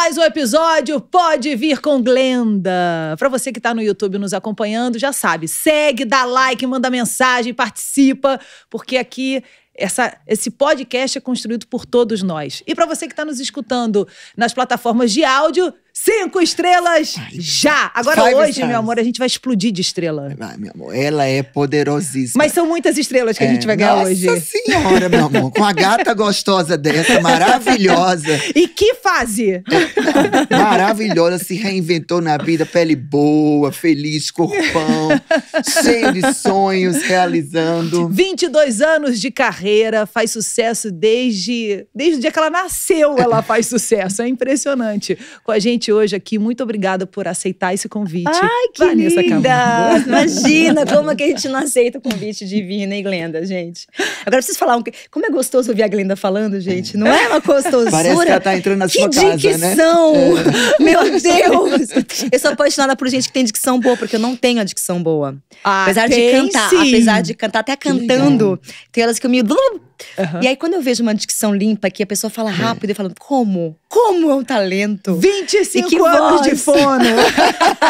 mais um episódio Pode Vir com Glenda. Para você que está no YouTube nos acompanhando, já sabe, segue, dá like, manda mensagem, participa, porque aqui essa, esse podcast é construído por todos nós. E para você que está nos escutando nas plataformas de áudio, Cinco estrelas Ai, já! Agora hoje, stars. meu amor, a gente vai explodir de estrela. Ai, meu amor, ela é poderosíssima. Mas são muitas estrelas que é. a gente vai ganhar Nossa hoje. Nossa senhora, meu amor. Com a gata gostosa dessa, maravilhosa. E que fase! maravilhosa, se reinventou na vida, pele boa, feliz, corpão, cheio de sonhos, realizando. 22 anos de carreira, faz sucesso desde, desde o dia que ela nasceu, ela faz sucesso. É impressionante. Com a gente gente hoje aqui. Muito obrigada por aceitar esse convite. Ai, que Vanessa linda! Camargo. Imagina como é que a gente não aceita o convite divino, né, hein, Glenda, gente? Agora preciso falar, um... como é gostoso ouvir a Glenda falando, gente. Não é uma gostosura? Parece que ela tá entrando na sua que casa, né? dicção! né? É. Meu Deus! Eu sou apaixonada por gente que tem dicção boa, porque eu não tenho a dicção boa. Ah, apesar de cantar, sim. apesar de cantar, até cantando, tem elas que eu me Uhum. E aí, quando eu vejo uma dicção limpa que a pessoa fala rápido, eu falo, como? Como é um talento? 25 cinco anos voz. de fono.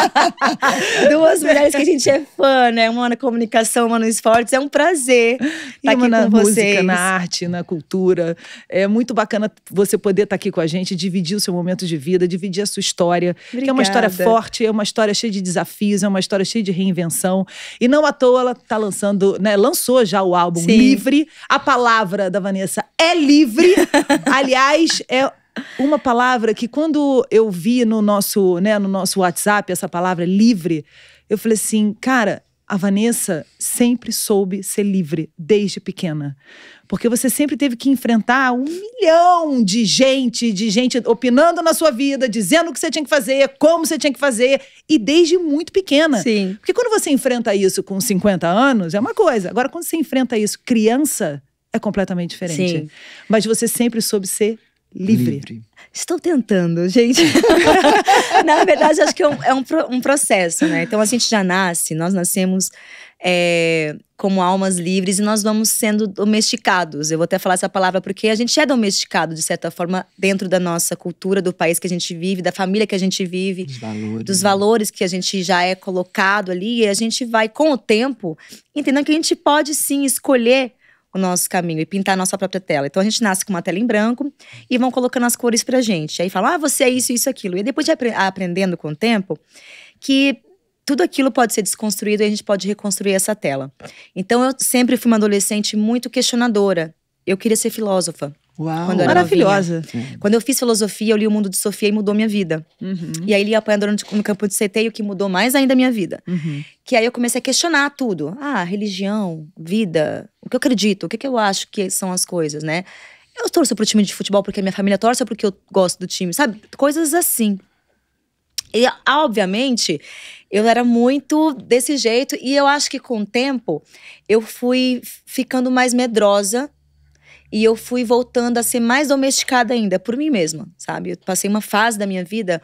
Duas mulheres que a gente é fã, né? Uma na comunicação, uma nos esportes. É um prazer estar tá aqui na com música, vocês. na arte, na cultura. É muito bacana você poder estar tá aqui com a gente, dividir o seu momento de vida, dividir a sua história. Obrigada. Que é uma história forte, é uma história cheia de desafios, é uma história cheia de reinvenção. E não à toa ela tá lançando, né? Lançou já o álbum Sim. Livre. A palavra da Vanessa é livre. Aliás, é uma palavra que quando eu vi no nosso, né, no nosso WhatsApp essa palavra livre, eu falei assim, cara, a Vanessa sempre soube ser livre desde pequena. Porque você sempre teve que enfrentar um milhão de gente, de gente opinando na sua vida, dizendo o que você tinha que fazer, como você tinha que fazer, e desde muito pequena. Sim. Porque quando você enfrenta isso com 50 anos, é uma coisa. Agora, quando você enfrenta isso criança, é completamente diferente. Sim. Mas você sempre soube ser Livre. livre. Estou tentando, gente. Na verdade, acho que é, um, é um, um, processo, né? Então a gente já nasce, nós nascemos é, como almas livres e nós vamos sendo domesticados. Eu vou até falar essa palavra porque a gente é domesticado, de certa forma, dentro da nossa cultura, do país que a gente vive, da família que a gente vive, valores, dos né? valores, que a gente já é colocado ali. E a gente vai, com o tempo, entendendo que a gente pode sim escolher o nosso caminho e pintar a nossa própria tela. Então a gente nasce com uma tela em branco e vão colocando as cores pra gente. Aí falam, ah, você é isso, isso, aquilo. E depois de aprendendo com o tempo que tudo aquilo pode ser desconstruído e a gente pode reconstruir essa tela. Então eu sempre fui uma adolescente muito questionadora. Eu queria ser filósofa. Uau, quando maravilhosa. Quando eu fiz filosofia, eu li O Mundo de Sofia e mudou minha vida. Uhum. E aí li a no Campo de Seteio, que mudou mais ainda a minha vida. Uhum. Que aí eu comecei a questionar tudo. Ah, religião, vida, o que eu acredito, o que eu acho que são as coisas, né? Eu torço pro time de futebol porque minha família torce ou porque eu gosto do time, sabe? Coisas assim. E, obviamente, eu era muito desse jeito. E eu acho que com o tempo, eu fui ficando mais medrosa e eu fui voltando a ser mais domesticada ainda, por mim mesma, sabe? Eu passei uma fase da minha vida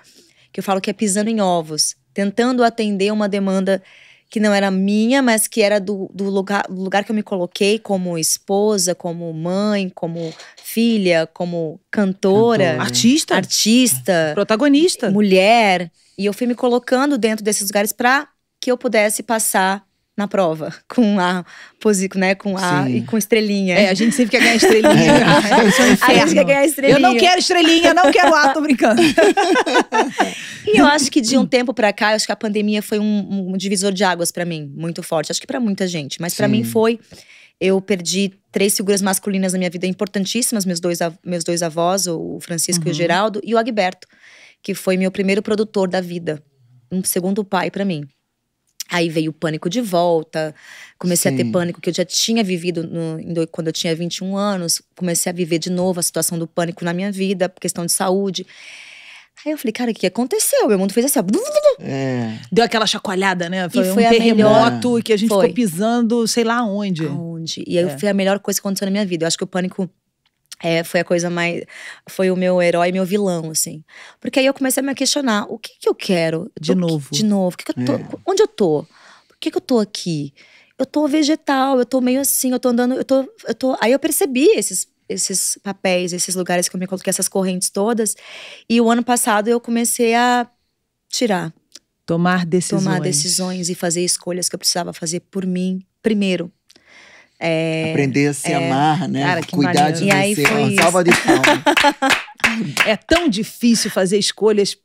que eu falo que é pisando em ovos, tentando atender uma demanda que não era minha, mas que era do, do lugar, do lugar que eu me coloquei como esposa, como mãe, como filha, como cantora, cantora. Artista. Artista. Protagonista. Mulher. E eu fui me colocando dentro desses lugares para que eu pudesse passar na prova, com a posico, né? Com a Sim. e com estrelinha. É, a gente sempre quer ganhar estrelinha. é, a gente quer ganhar estrelinha. Eu não quero estrelinha, não quero A, tô brincando. e eu acho que de um tempo para cá, eu acho que a pandemia foi um, um divisor de águas para mim, muito forte. Acho que para muita gente, mas para mim foi. Eu perdi três figuras masculinas na minha vida importantíssimas, meus dois, meus dois avós, o Francisco uhum. e o uhum. Geraldo, e o Agberto, que foi meu primeiro produtor da vida, um segundo pai para mim. Aí veio o pânico de volta, comecei Sim. a ter pânico que eu já tinha vivido no, quando eu tinha 21 anos, comecei a viver de novo a situação do pânico na minha vida, por questão de saúde. Aí eu falei, cara, o que aconteceu? Meu mundo fez assim, ó. É. Deu aquela chacoalhada, né? Foi, e foi um terremoto melhor... que a gente foi. ficou pisando sei lá onde. Aonde. E aí é. foi a melhor coisa que aconteceu na minha vida. Eu acho que o pânico é, foi a coisa mais. Foi o meu herói, meu vilão, assim. Porque aí eu comecei a me questionar: o que que eu quero? De novo. Que, de novo. Que que eu tô, é. Onde eu tô? Por que, que eu tô aqui? Eu tô vegetal, eu tô meio assim, eu tô andando, eu tô. Eu tô... Aí eu percebi esses esses papéis, esses lugares que eu me coloquei, essas correntes todas. E o ano passado eu comecei a tirar. Tomar decisões. Tomar decisões e fazer escolhas que eu precisava fazer por mim primeiro. É, Aprender a se é, amar, né? Cara, Cuidar de e você. Aí Salva de palmas. é tão difícil fazer escolhas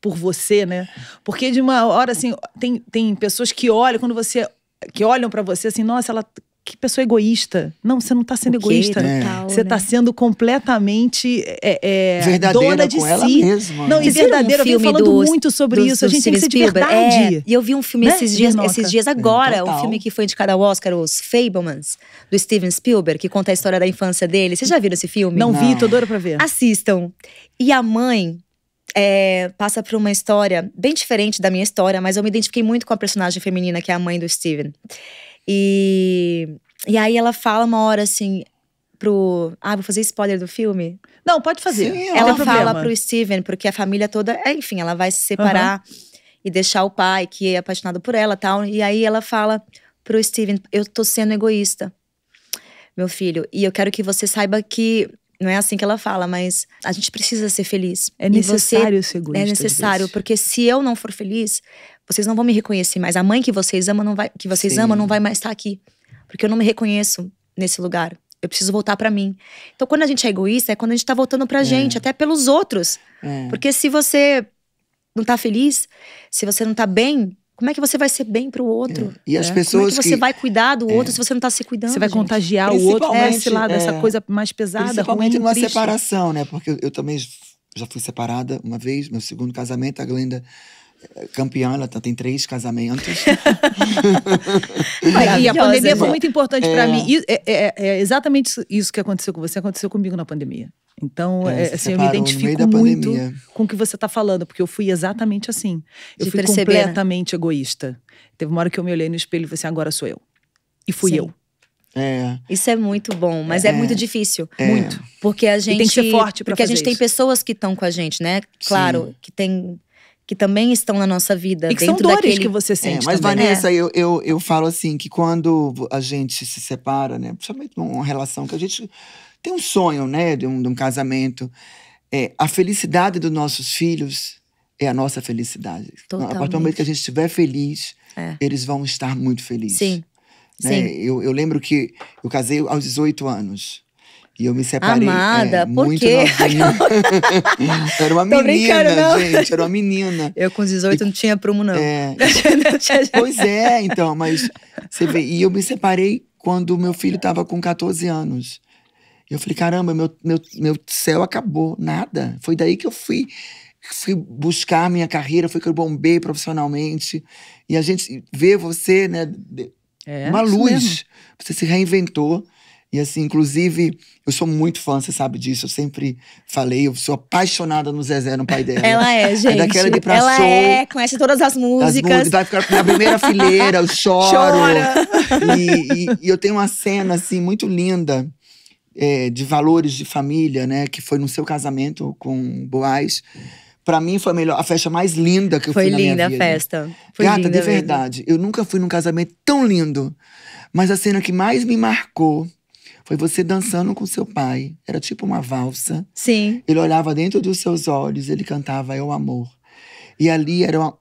por você, né? Porque de uma hora assim, tem, tem pessoas que olham quando você que olham para você assim, nossa, ela que pessoa egoísta. Não, você não está sendo egoísta. É. Você está né? sendo completamente é, é, dona de si. Mesma, não, né? e verdadeira. Um eu venho falando muito sobre isso. a gente tem que ser de é, verdade. E eu vi um filme né? esses, dias, esses dias agora, um filme que foi indicado ao Oscar, Os Fablemans, do Steven Spielberg, que conta a história da infância dele. Vocês já viram esse filme? Não, não. vi, tô doida pra ver. Assistam. E a mãe é, passa por uma história bem diferente da minha história, mas eu me identifiquei muito com a personagem feminina, que é a mãe do Steven. E, e aí ela fala uma hora assim pro. Ah, vou fazer spoiler do filme? Não, pode fazer. Sim, ela fala pro Steven, porque a família toda. É, enfim, ela vai se separar uhum. e deixar o pai, que é apaixonado por ela tal. E aí ela fala pro Steven: Eu tô sendo egoísta, meu filho. E eu quero que você saiba que não é assim que ela fala, mas a gente precisa ser feliz. É necessário você, ser egoísta. É necessário, porque se eu não for feliz, vocês não vão me reconhecer mais. A mãe que vocês amam não vai, que vocês Sim. amam não vai mais estar aqui, porque eu não me reconheço nesse lugar. Eu preciso voltar para mim. Então, quando a gente é egoísta, é quando a gente tá voltando pra é. gente, até pelos outros. É. Porque se você não tá feliz, se você não tá bem, como é que você vai ser bem para o outro? É. E as é. pessoas Como é que você que... vai cuidar do é. outro é. se você não está se cuidando? Você vai gente? contagiar o outro, né, é, lado lá, dessa coisa mais pesada. Principalmente ruim, numa triste. separação, né? Porque eu, também já fui separada uma vez, meu segundo casamento, a Glenda eh, campeã, ela tá, tem três casamentos. e a pandemia foi muito importante é... para mim. E, é, é, é, exatamente isso que aconteceu com você, aconteceu comigo na pandemia. Então, é, é assim, eu me identifico muito com o que você está falando, porque eu fui exatamente assim. Eu De fui perceber, né? completamente né? egoísta. Teve uma hora que eu me olhei no espelho e falei assim: agora sou eu. E fui Sim. eu. É. Isso é muito bom, mas é, é muito difícil. É. Muito. Porque a gente. E tem que ser forte pra Porque a gente isso. tem pessoas que estão com a gente, né? Claro, Sim. que tem. Que também estão na nossa vida. E que são dores daquele... que você é, sente. mas, também. Vanessa, é. eu, eu, eu falo assim que quando a gente se separa, né? Principalmente numa relação que a gente tem um sonho, né, de um, de um casamento. É, a felicidade dos nossos filhos é a nossa felicidade. Totalmente. A partir do momento que a gente estiver feliz, é. eles vão estar muito felizes. Sim. Né? Sim. Eu, eu lembro que eu casei aos 18 anos. E eu me separei. Amada, é, por quê? era uma Tô menina, gente, era uma menina. Eu com 18 e, não tinha prumo, não. É, pois é, então, mas você vê. E eu me separei quando meu filho estava com 14 anos. Eu falei, caramba, meu, meu, meu céu acabou, nada. Foi daí que eu fui, fui buscar a minha carreira, foi que eu bombei profissionalmente. E a gente vê você, né, é, uma luz. Mesmo. Você se reinventou. E assim, inclusive, eu sou muito fã, você sabe disso. Eu sempre falei, eu sou apaixonada no Zezé, no pai dela. Ela é, é gente. É de Ela show, é, conhece todas as músicas. As vai ficar na primeira fileira, eu choro. Chora. E, e, e eu tenho uma cena, assim, muito linda é, de valores de família, né? Que foi no seu casamento com Boaz. Para mim foi a melhor, a festa mais linda que eu foi fui na minha vida. Foi linda a festa. Foi Gata, de verdade. Mesmo. Eu nunca fui num casamento tão lindo. Mas a cena que mais me marcou foi você dançando com seu pai. Era tipo uma valsa. Sim. Ele olhava dentro dos seus olhos, ele cantava Eu é Amor. E ali era uma,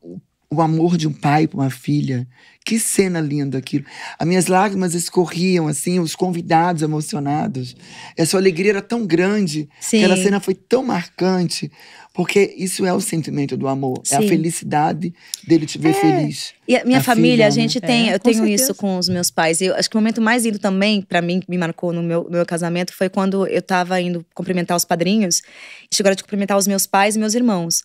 o amor de um pai para uma filha que cena linda aquilo. As minhas lágrimas escorriam, assim, os convidados emocionados. Essa alegria era tão grande, Sim. aquela cena foi tão marcante, porque isso é o sentimento do amor, Sim. é a felicidade dele te ver é. feliz. E a minha a família, filha, a gente né? tem, é, eu tenho certeza. isso com os meus pais. Eu acho que o momento mais lindo também, para mim, que me marcou no meu, meu casamento, foi quando eu tava indo cumprimentar os padrinhos, chegou a hora de cumprimentar os meus pais e meus irmãos.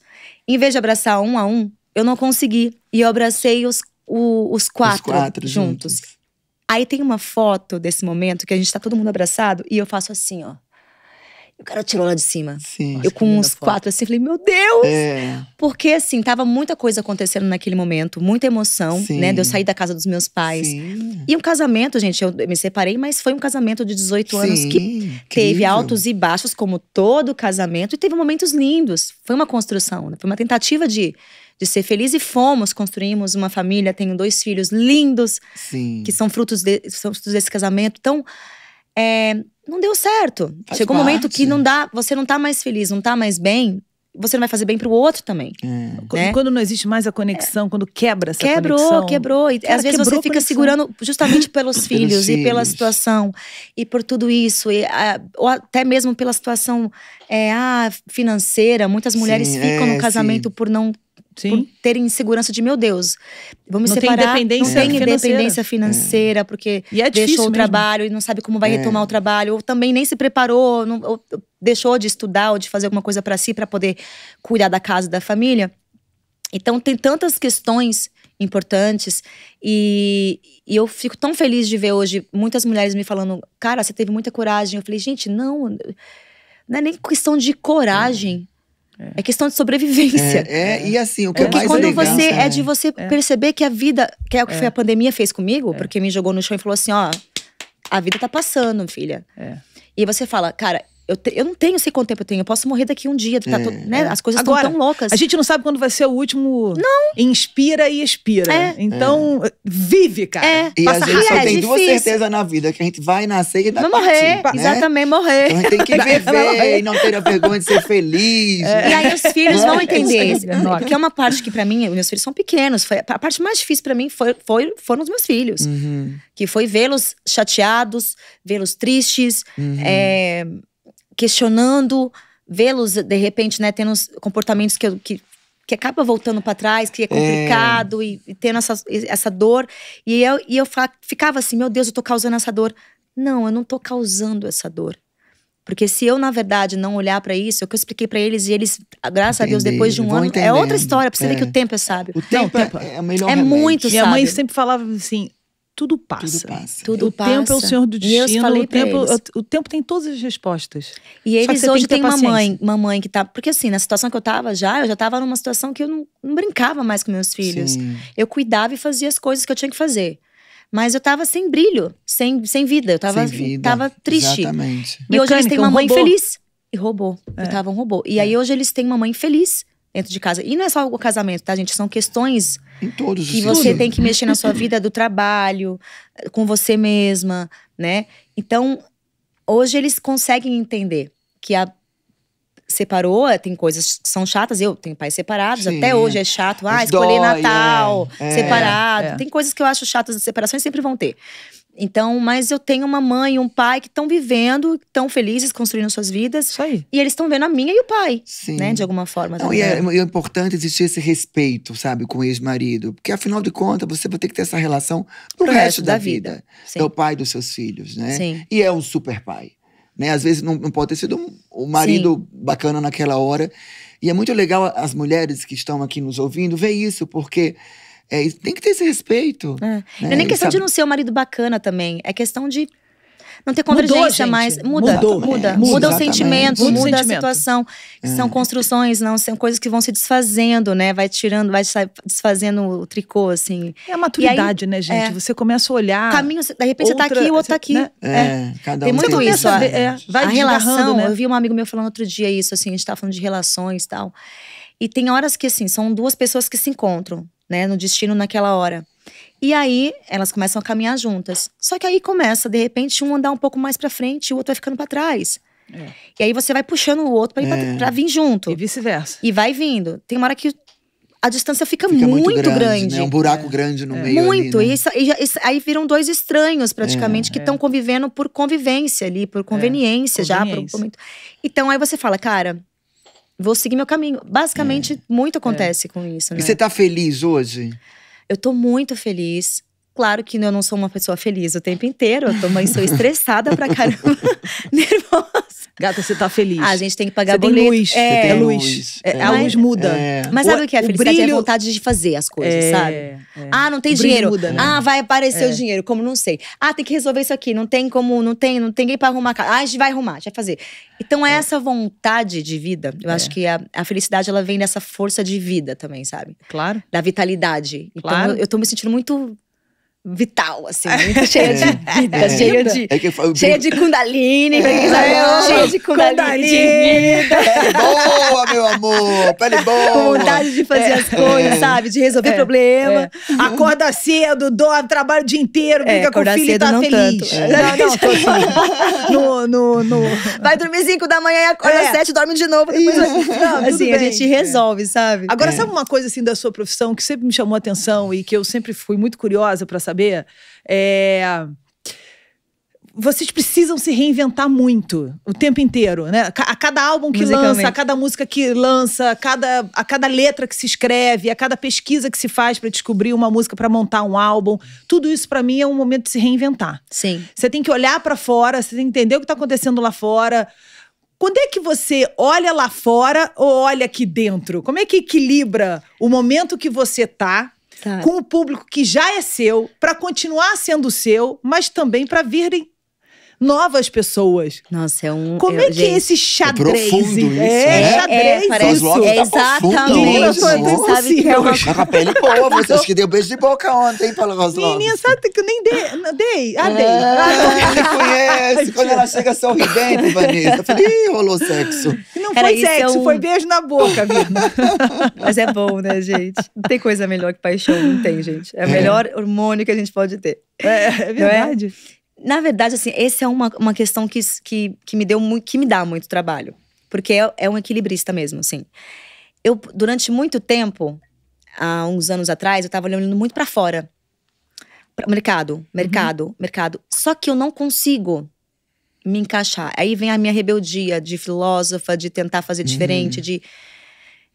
Em vez de abraçar um a um, eu não consegui. E eu abracei os o, os, quatro os quatro juntos. juntos. Aí tem uma foto desse momento que a gente tá todo mundo abraçado e eu faço assim, ó o cara tirou lá de cima. Sim. Eu com uns quatro assim, falei, meu Deus! É. Porque assim, tava muita coisa acontecendo naquele momento, muita emoção, Sim. né? De eu sair da casa dos meus pais. Sim. E um casamento, gente, eu me separei, mas foi um casamento de 18 Sim, anos que incrível. teve altos e baixos, como todo casamento, e teve momentos lindos. Foi uma construção, né? foi uma tentativa de de ser feliz e fomos, construímos uma família, tenho dois filhos lindos, Sim. que são frutos, de, são frutos desse casamento. Então, é, não deu certo. Faz Chegou parte. um momento que não dá, você não tá mais feliz, não tá mais bem, você não vai fazer bem pro outro também. É. Né? Quando não existe mais a conexão, é. quando quebra essa quebrou, conexão. Quebrou, quebrou. E às vezes você fica segurando justamente pelos filhos e pela situação e por tudo isso. E, ah, ou até mesmo pela situação é, ah, financeira. Muitas mulheres sim, ficam no é, casamento sim. por não Sim. por terem insegurança de meu Deus, vamos separar. Tem independência não tem independência financeira, é. porque é deixou o trabalho e não sabe como vai é. retomar o trabalho, ou também nem se preparou, não, ou deixou de estudar ou de fazer alguma coisa para si para poder cuidar da casa da família. Então tem tantas questões importantes e, e, eu fico tão feliz de ver hoje muitas mulheres me falando, cara, você teve muita coragem. Eu falei, gente, não, não é nem questão de coragem. É. é. questão de sobrevivência. É, é, e assim, o que é, é mais quando legal, você é, de né? você é. perceber que a vida, que é o que foi a pandemia fez comigo, porque me jogou no chão e falou assim, ó, a vida tá passando, filha. E você fala, cara, eu, te, eu não tenho, sei quanto tempo eu tenho. Eu posso morrer daqui um dia. Tá é, né? As coisas estão tão loucas. A gente não sabe quando vai ser o último. Não. Inspira e expira. É. Então, é. vive, cara. É. E Passa a gente só é tem duas certezas na vida: que a gente vai nascer e vai vai morrer. Né? Exatamente, morrer. Então, a gente tem que viver e não ter a vergonha de ser feliz. Né? E aí os filhos vão é. entender. É que é uma parte que, pra mim, meus filhos são pequenos. Foi, a parte mais difícil pra mim foi, foi, foram os meus filhos. Uhum. Que foi vê-los chateados, vê-los tristes. Uhum. É, questionando, vê-los, de repente, né, tendo comportamentos que, que, que acaba voltando para trás, que é, é. complicado, é. E, e, tendo essa, essa dor. E eu, e eu ficava assim, meu Deus, eu tô causando essa dor. Não, eu não tô causando essa dor. Porque se eu, na verdade, não olhar para isso, é o que eu expliquei para eles, e eles, graças Entendi, a Deus, depois de um ano. É entendendo. É outra história, pra você é. ver que o tempo é sábio. O tempo, não, o é tempo é, é melhor. É remédio. muito Minha sábio. Minha mãe sempre falava assim: tudo passa. Tudo passa. Tudo o passa. tempo é o senhor do destino. o, tempo, o tempo tem todas as respostas. E eles hoje têm uma mãe, uma mãe que tá. Porque assim, na situação que eu tava já, eu já tava numa situação que eu não, não brincava mais com meus filhos. Sim. Eu cuidava e fazia as coisas que eu tinha que fazer. Mas eu tava sem brilho, sem, sem vida. Eu tava, vida. tava triste. Exatamente. E Mecânica, hoje eles têm uma mãe feliz. E robô. É. Eu tava um robô. E é. aí hoje eles têm uma mãe feliz dentro de casa. E não é só o casamento, tá, gente? São questões em todos que você tem que mexer na sua vida do trabalho, com você mesma, né? Então, hoje eles conseguem entender que a separou, tem coisas que são chatas, eu tenho pais separados, Sim. até hoje é chato, ah, escolher Natal, é, é. separado. É. Tem coisas que eu acho chatas de separações, sempre vão ter. Então, mas eu tenho uma mãe e um pai que estão vivendo, estão felizes, construindo suas vidas. Isso aí. E eles estão vendo a minha e o pai, Sim. né? De alguma forma. Não, e, é, é importante existir esse respeito, sabe, com o ex-marido. Porque, afinal de contas, você vai ter que ter essa relação pro, pro resto, resto, da, da vida. vida. Sim. É o pai dos seus filhos, né? Sim. E é um super pai. Né? Às vezes não, não pode ter sido um, um marido Sim. bacana naquela hora. E é muito legal as mulheres que estão aqui nos ouvindo ver isso, porque… É, tem que ter esse respeito. É. Né? Não é nem questão sabe. de não ser o marido bacana também. É questão de não ter convergência mais. Muda, né? muda. Muda, muda o sentimento, muda, muda a situação. É. São construções, não são coisas que vão se desfazendo, né? Vai tirando, vai desfazendo o tricô, assim. É a maturidade, aí, né, gente? É. Você começa a olhar. Caminho, de repente outra, você tá aqui, o outro tá aqui. Né? É, é, cada um tem muito isso. A, é, vai a relação, né? eu vi um amigo meu falando outro dia isso, assim, a gente tava falando de relações e tal. E tem horas que, assim, são duas pessoas que se encontram, né, no destino naquela hora. E aí elas começam a caminhar juntas. Só que aí começa, de repente, um andar um pouco mais para frente e o outro vai ficando para trás. É. E aí você vai puxando o outro para é. Pra vir junto. E vice-versa. E vai vindo. Tem uma hora que a distância fica, fica muito, muito, grande. É Né? Um buraco é. grande no é. meio. Muito. Ali, né? e, isso, e, isso, aí viram dois estranhos, praticamente, é. que estão convivendo por convivência ali, por é. conveniência, já. Por, por muito... Então aí você fala, cara, vou seguir meu caminho. Basicamente, é. muito é. acontece é. com isso, né? E você tá feliz hoje? Eu tô muito feliz. Claro que eu não sou uma pessoa feliz o tempo inteiro. Eu mãe, sou estressada pra caramba, nervosa. Gata, você tá feliz. Ah, a gente tem que pagar você Tem luz. É, tem é luz. É, a luz muda. É. Mas sabe o, que é felicidade? É brilho... É vontade de fazer as coisas, é, sabe? Ah, não tem dinheiro. Muda, né? Ah, vai aparecer o dinheiro. Como não sei. Ah, tem que resolver isso aqui. Não tem como, não tem, não tem ninguém pra arrumar a casa. Ah, a gente vai arrumar, a gente vai fazer. Então, é essa vontade de vida, eu acho que a, a, felicidade ela vem dessa força de vida também, sabe? Claro. Da vitalidade. Então, claro. eu, eu tô me sentindo muito vital, assim, é. muito cheia de vida, é. cheia é de, é que é. cheia de kundalini, pra quem sabe, é, cheia de kundalini. De vida. Pele boa, meu amor, pele boa. Com vontade de fazer as coisas, sabe, de resolver problema. Acorda cedo, dorme, trabalho o dia inteiro, brinca com o filho e tá não feliz. Não, não, tô assim. no, no, no... Vai dormir 5 da manhã e acorda às 7, dorme de novo, depois... Não, assim, bem. a gente resolve, sabe? Agora, sabe uma coisa, assim, da sua profissão que sempre me chamou a atenção e que eu sempre fui muito curiosa pra saber saber? É vocês precisam se reinventar muito o tempo inteiro, né? A cada álbum que lança, a cada música que lança, a cada, a cada letra que se escreve, a cada pesquisa que se faz para descobrir uma música, para montar um álbum, tudo isso para mim é um momento de se reinventar. Sim. Você tem que olhar para fora, você tem que entender o que está acontecendo lá fora. Quando é que você olha lá fora ou olha aqui dentro? Como é que equilibra o momento que você tá tá. com o público que já é seu, para continuar sendo seu, mas também para virem novas pessoas. Nossa, é um. Como eu, é que é gente, é esse xadrez? É profundo isso. É, é xadrez. É, parece, isso. Tá é exatamente. Tá Menina, eu... É tá com a pele boa, vocês que deu beijo de boca ontem, Paula Roslova. Menina, sabe que eu nem dei. dei. Ah, dei. É. Ah, me conhece. Quando ela chega sorridente, Vanessa. Eu falei, ih, rolou sexo. Não Cara, foi sexo, um... foi beijo na boca, Vina. Mas é bom, né, gente? Não tem coisa melhor que paixão, não tem, gente. É o melhor hormônio que a gente pode ter. É, é verdade. Na verdade, assim, essa é uma, uma questão que, que, que me deu muito, que me dá muito trabalho. Porque é, é um equilibrista mesmo, assim. Eu, durante muito tempo, há uns anos atrás, eu estava olhando muito para fora. Pra, mercado, uhum. mercado, uhum. mercado. Só que eu não consigo me encaixar. Aí vem a minha rebeldia de filósofa, de tentar fazer uhum. diferente, uhum. de,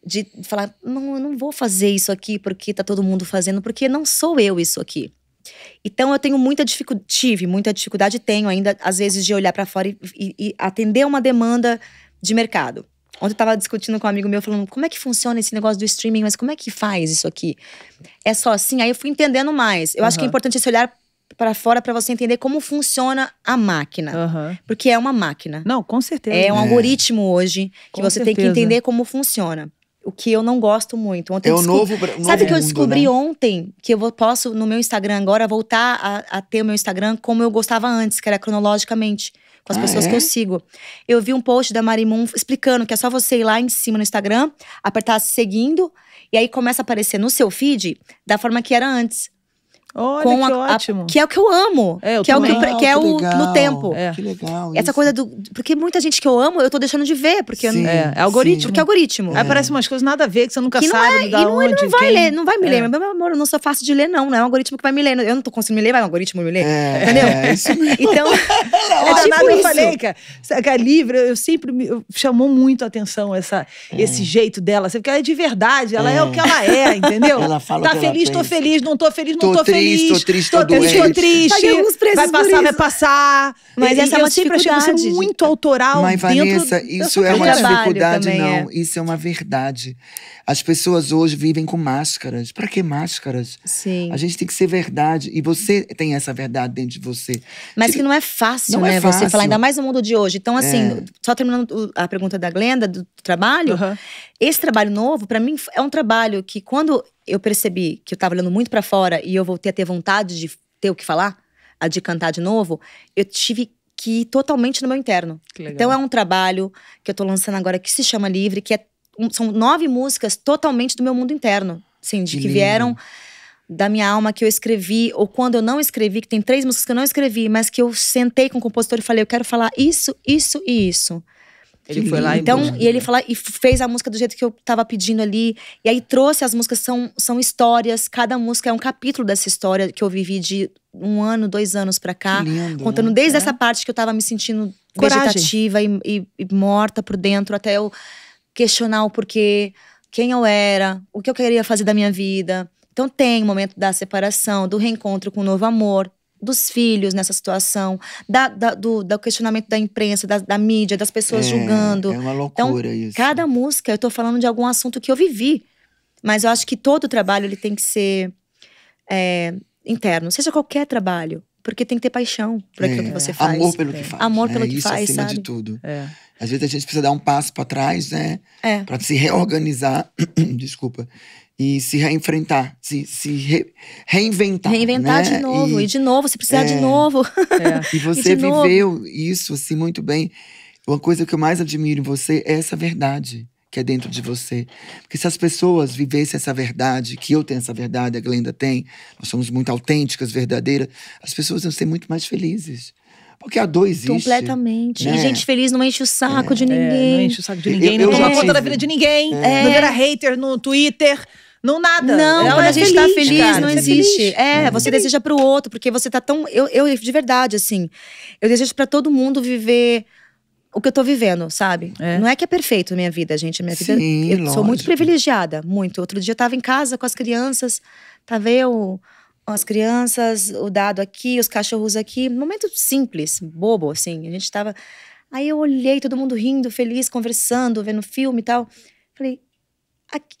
de falar, não, eu não vou fazer isso aqui porque tá todo mundo fazendo, porque não sou eu isso aqui. Então eu tenho muita dificuldade, tive muita dificuldade, tenho ainda, às vezes, de olhar para fora e, e, e atender uma demanda de mercado. Ontem eu tava discutindo com um amigo meu, falando como é que funciona esse negócio do streaming, mas como é que faz isso aqui? É só assim? Aí eu fui entendendo mais. Eu uhum. acho que é importante esse olhar para fora para você entender como funciona a máquina. Uhum. Porque é uma máquina. Não, com certeza. É um é. algoritmo hoje que com você certeza. tem que entender como funciona o que eu não gosto muito. Ontem é o novo, novo Sabe que eu descobri mundo, né? ontem que eu posso, no meu Instagram agora, voltar a, a, ter o meu Instagram como eu gostava antes, que era cronologicamente. Com as ah, pessoas é? que eu sigo. Eu vi um post da Marimun explicando que é só você ir lá em cima no Instagram, apertar seguindo, e aí começa a aparecer no seu feed da forma que era antes. Olha, com que a, ótimo. A, que é o que eu amo. É, eu que, é o que, que, que é ah, o legal, no tempo. É. Que legal. Essa isso. coisa do. Porque muita gente que eu amo, eu tô deixando de ver. Porque sim, eu, é, é algoritmo. Sim. Porque é algoritmo. Aí aparecem umas coisas nada a ver, que você nunca que sabe. É, não é, e não, onde, não vai quem... ler, não vai me ler. É. Meu amor, eu não sou fácil de ler, não. Não é um algoritmo que vai me ler. Eu não tô conseguindo me ler, vai um algoritmo me ler. É, entendeu? É, isso mesmo. Então. é tipo nada, eu falei, cara. A livro eu sempre. Me, chamou muito a atenção essa, esse jeito dela. Porque ela é de verdade, ela é, o que ela é, entendeu? Ela fala Tá feliz, tô feliz, não tô feliz, não tô feliz triste, tô triste, tô, tô doente. Tô triste, Paguei alguns preços vai passar, vai passar. Mas e, essa é uma dificuldade. Isso muito autoral Mas, Vanessa, isso é uma dificuldade, não. É. Isso é uma verdade. As pessoas hoje vivem com máscaras. Pra que máscaras? Sim. A gente tem que ser verdade. E você tem essa verdade dentro de você. Mas que não é fácil, não né? É fácil. Você falar, ainda mais no mundo de hoje. Então, assim, é. só terminando a pergunta da Glenda, do trabalho. Uhum. Esse trabalho novo, para mim, é um trabalho que quando eu percebi que eu estava olhando muito para fora e eu voltei a ter vontade de ter o que falar, a de cantar de novo, eu tive que ir totalmente no meu interno. Então é um trabalho que eu estou lançando agora que se chama Livre, que é, um, são nove músicas totalmente do meu mundo interno, sim, de que, que vieram da minha alma que eu escrevi, ou quando eu não escrevi, que tem três músicas que eu não escrevi, mas que eu sentei com o compositor e falei, eu quero falar isso, isso e isso. Ele que foi lindo. lá e Então, e ele fala, e fez a música do jeito que eu tava pedindo ali. E aí trouxe as músicas, são, são histórias, cada música é um capítulo dessa história que eu vivi de um ano, dois anos pra cá. Lindo, contando né? desde é. essa parte que eu tava me sentindo Coragem. vegetativa e, e, e morta por dentro, até eu questionar o porquê, quem eu era, o que eu queria fazer da minha vida. Então tem o momento da separação, do reencontro com o novo amor, dos filhos nessa situação, da, da do, do, questionamento da imprensa, da, da mídia, das pessoas é, julgando. É uma então, loucura então, isso. Cada música, eu tô falando de algum assunto que eu vivi. Mas eu acho que todo trabalho ele tem que ser é, interno, seja qualquer trabalho. Porque tem que ter paixão por aquilo é, que você faz. Amor pelo que é. faz. Amor né? pelo que isso faz, acima sabe? de tudo. É. Às vezes a gente precisa dar um passo para trás, né? É. Para se reorganizar. Desculpa e se reenfrentar, se, se re, reinventar. Reinventar né? de novo, e, e, de novo, se precisar é, de novo. É. E você e viveu novo. isso assim muito bem. Uma coisa que eu mais admiro em você é essa verdade que é dentro de você. Porque se as pessoas vivessem essa verdade, que eu tenho essa verdade, a Glenda tem, nós somos muito autênticas, verdadeiras, as pessoas iam ser muito mais felizes. Porque a dor existe. Completamente. Né? E gente feliz não enche o saco é, de ninguém. É, não enche o saco de ninguém, eu, eu não toma conta da vida de ninguém. É. Não era hater no Twitter, não nada. Não, quando é, é a gente tá feliz, tá feliz, cara, não é existe. Feliz. É, uhum. você feliz. deseja pro outro, porque você tá tão. Eu, eu de verdade, assim, eu desejo para todo mundo viver o que eu tô vivendo, sabe? É. Não é que é perfeito a minha vida, gente. minha vida. Sim, eu lógico. sou muito privilegiada, muito. Outro dia eu tava em casa com as crianças, tava eu, as crianças, o dado aqui, os cachorros aqui. Momento simples, bobo, assim. A gente tava. Aí eu olhei, todo mundo rindo, feliz, conversando, vendo filme e tal. Falei,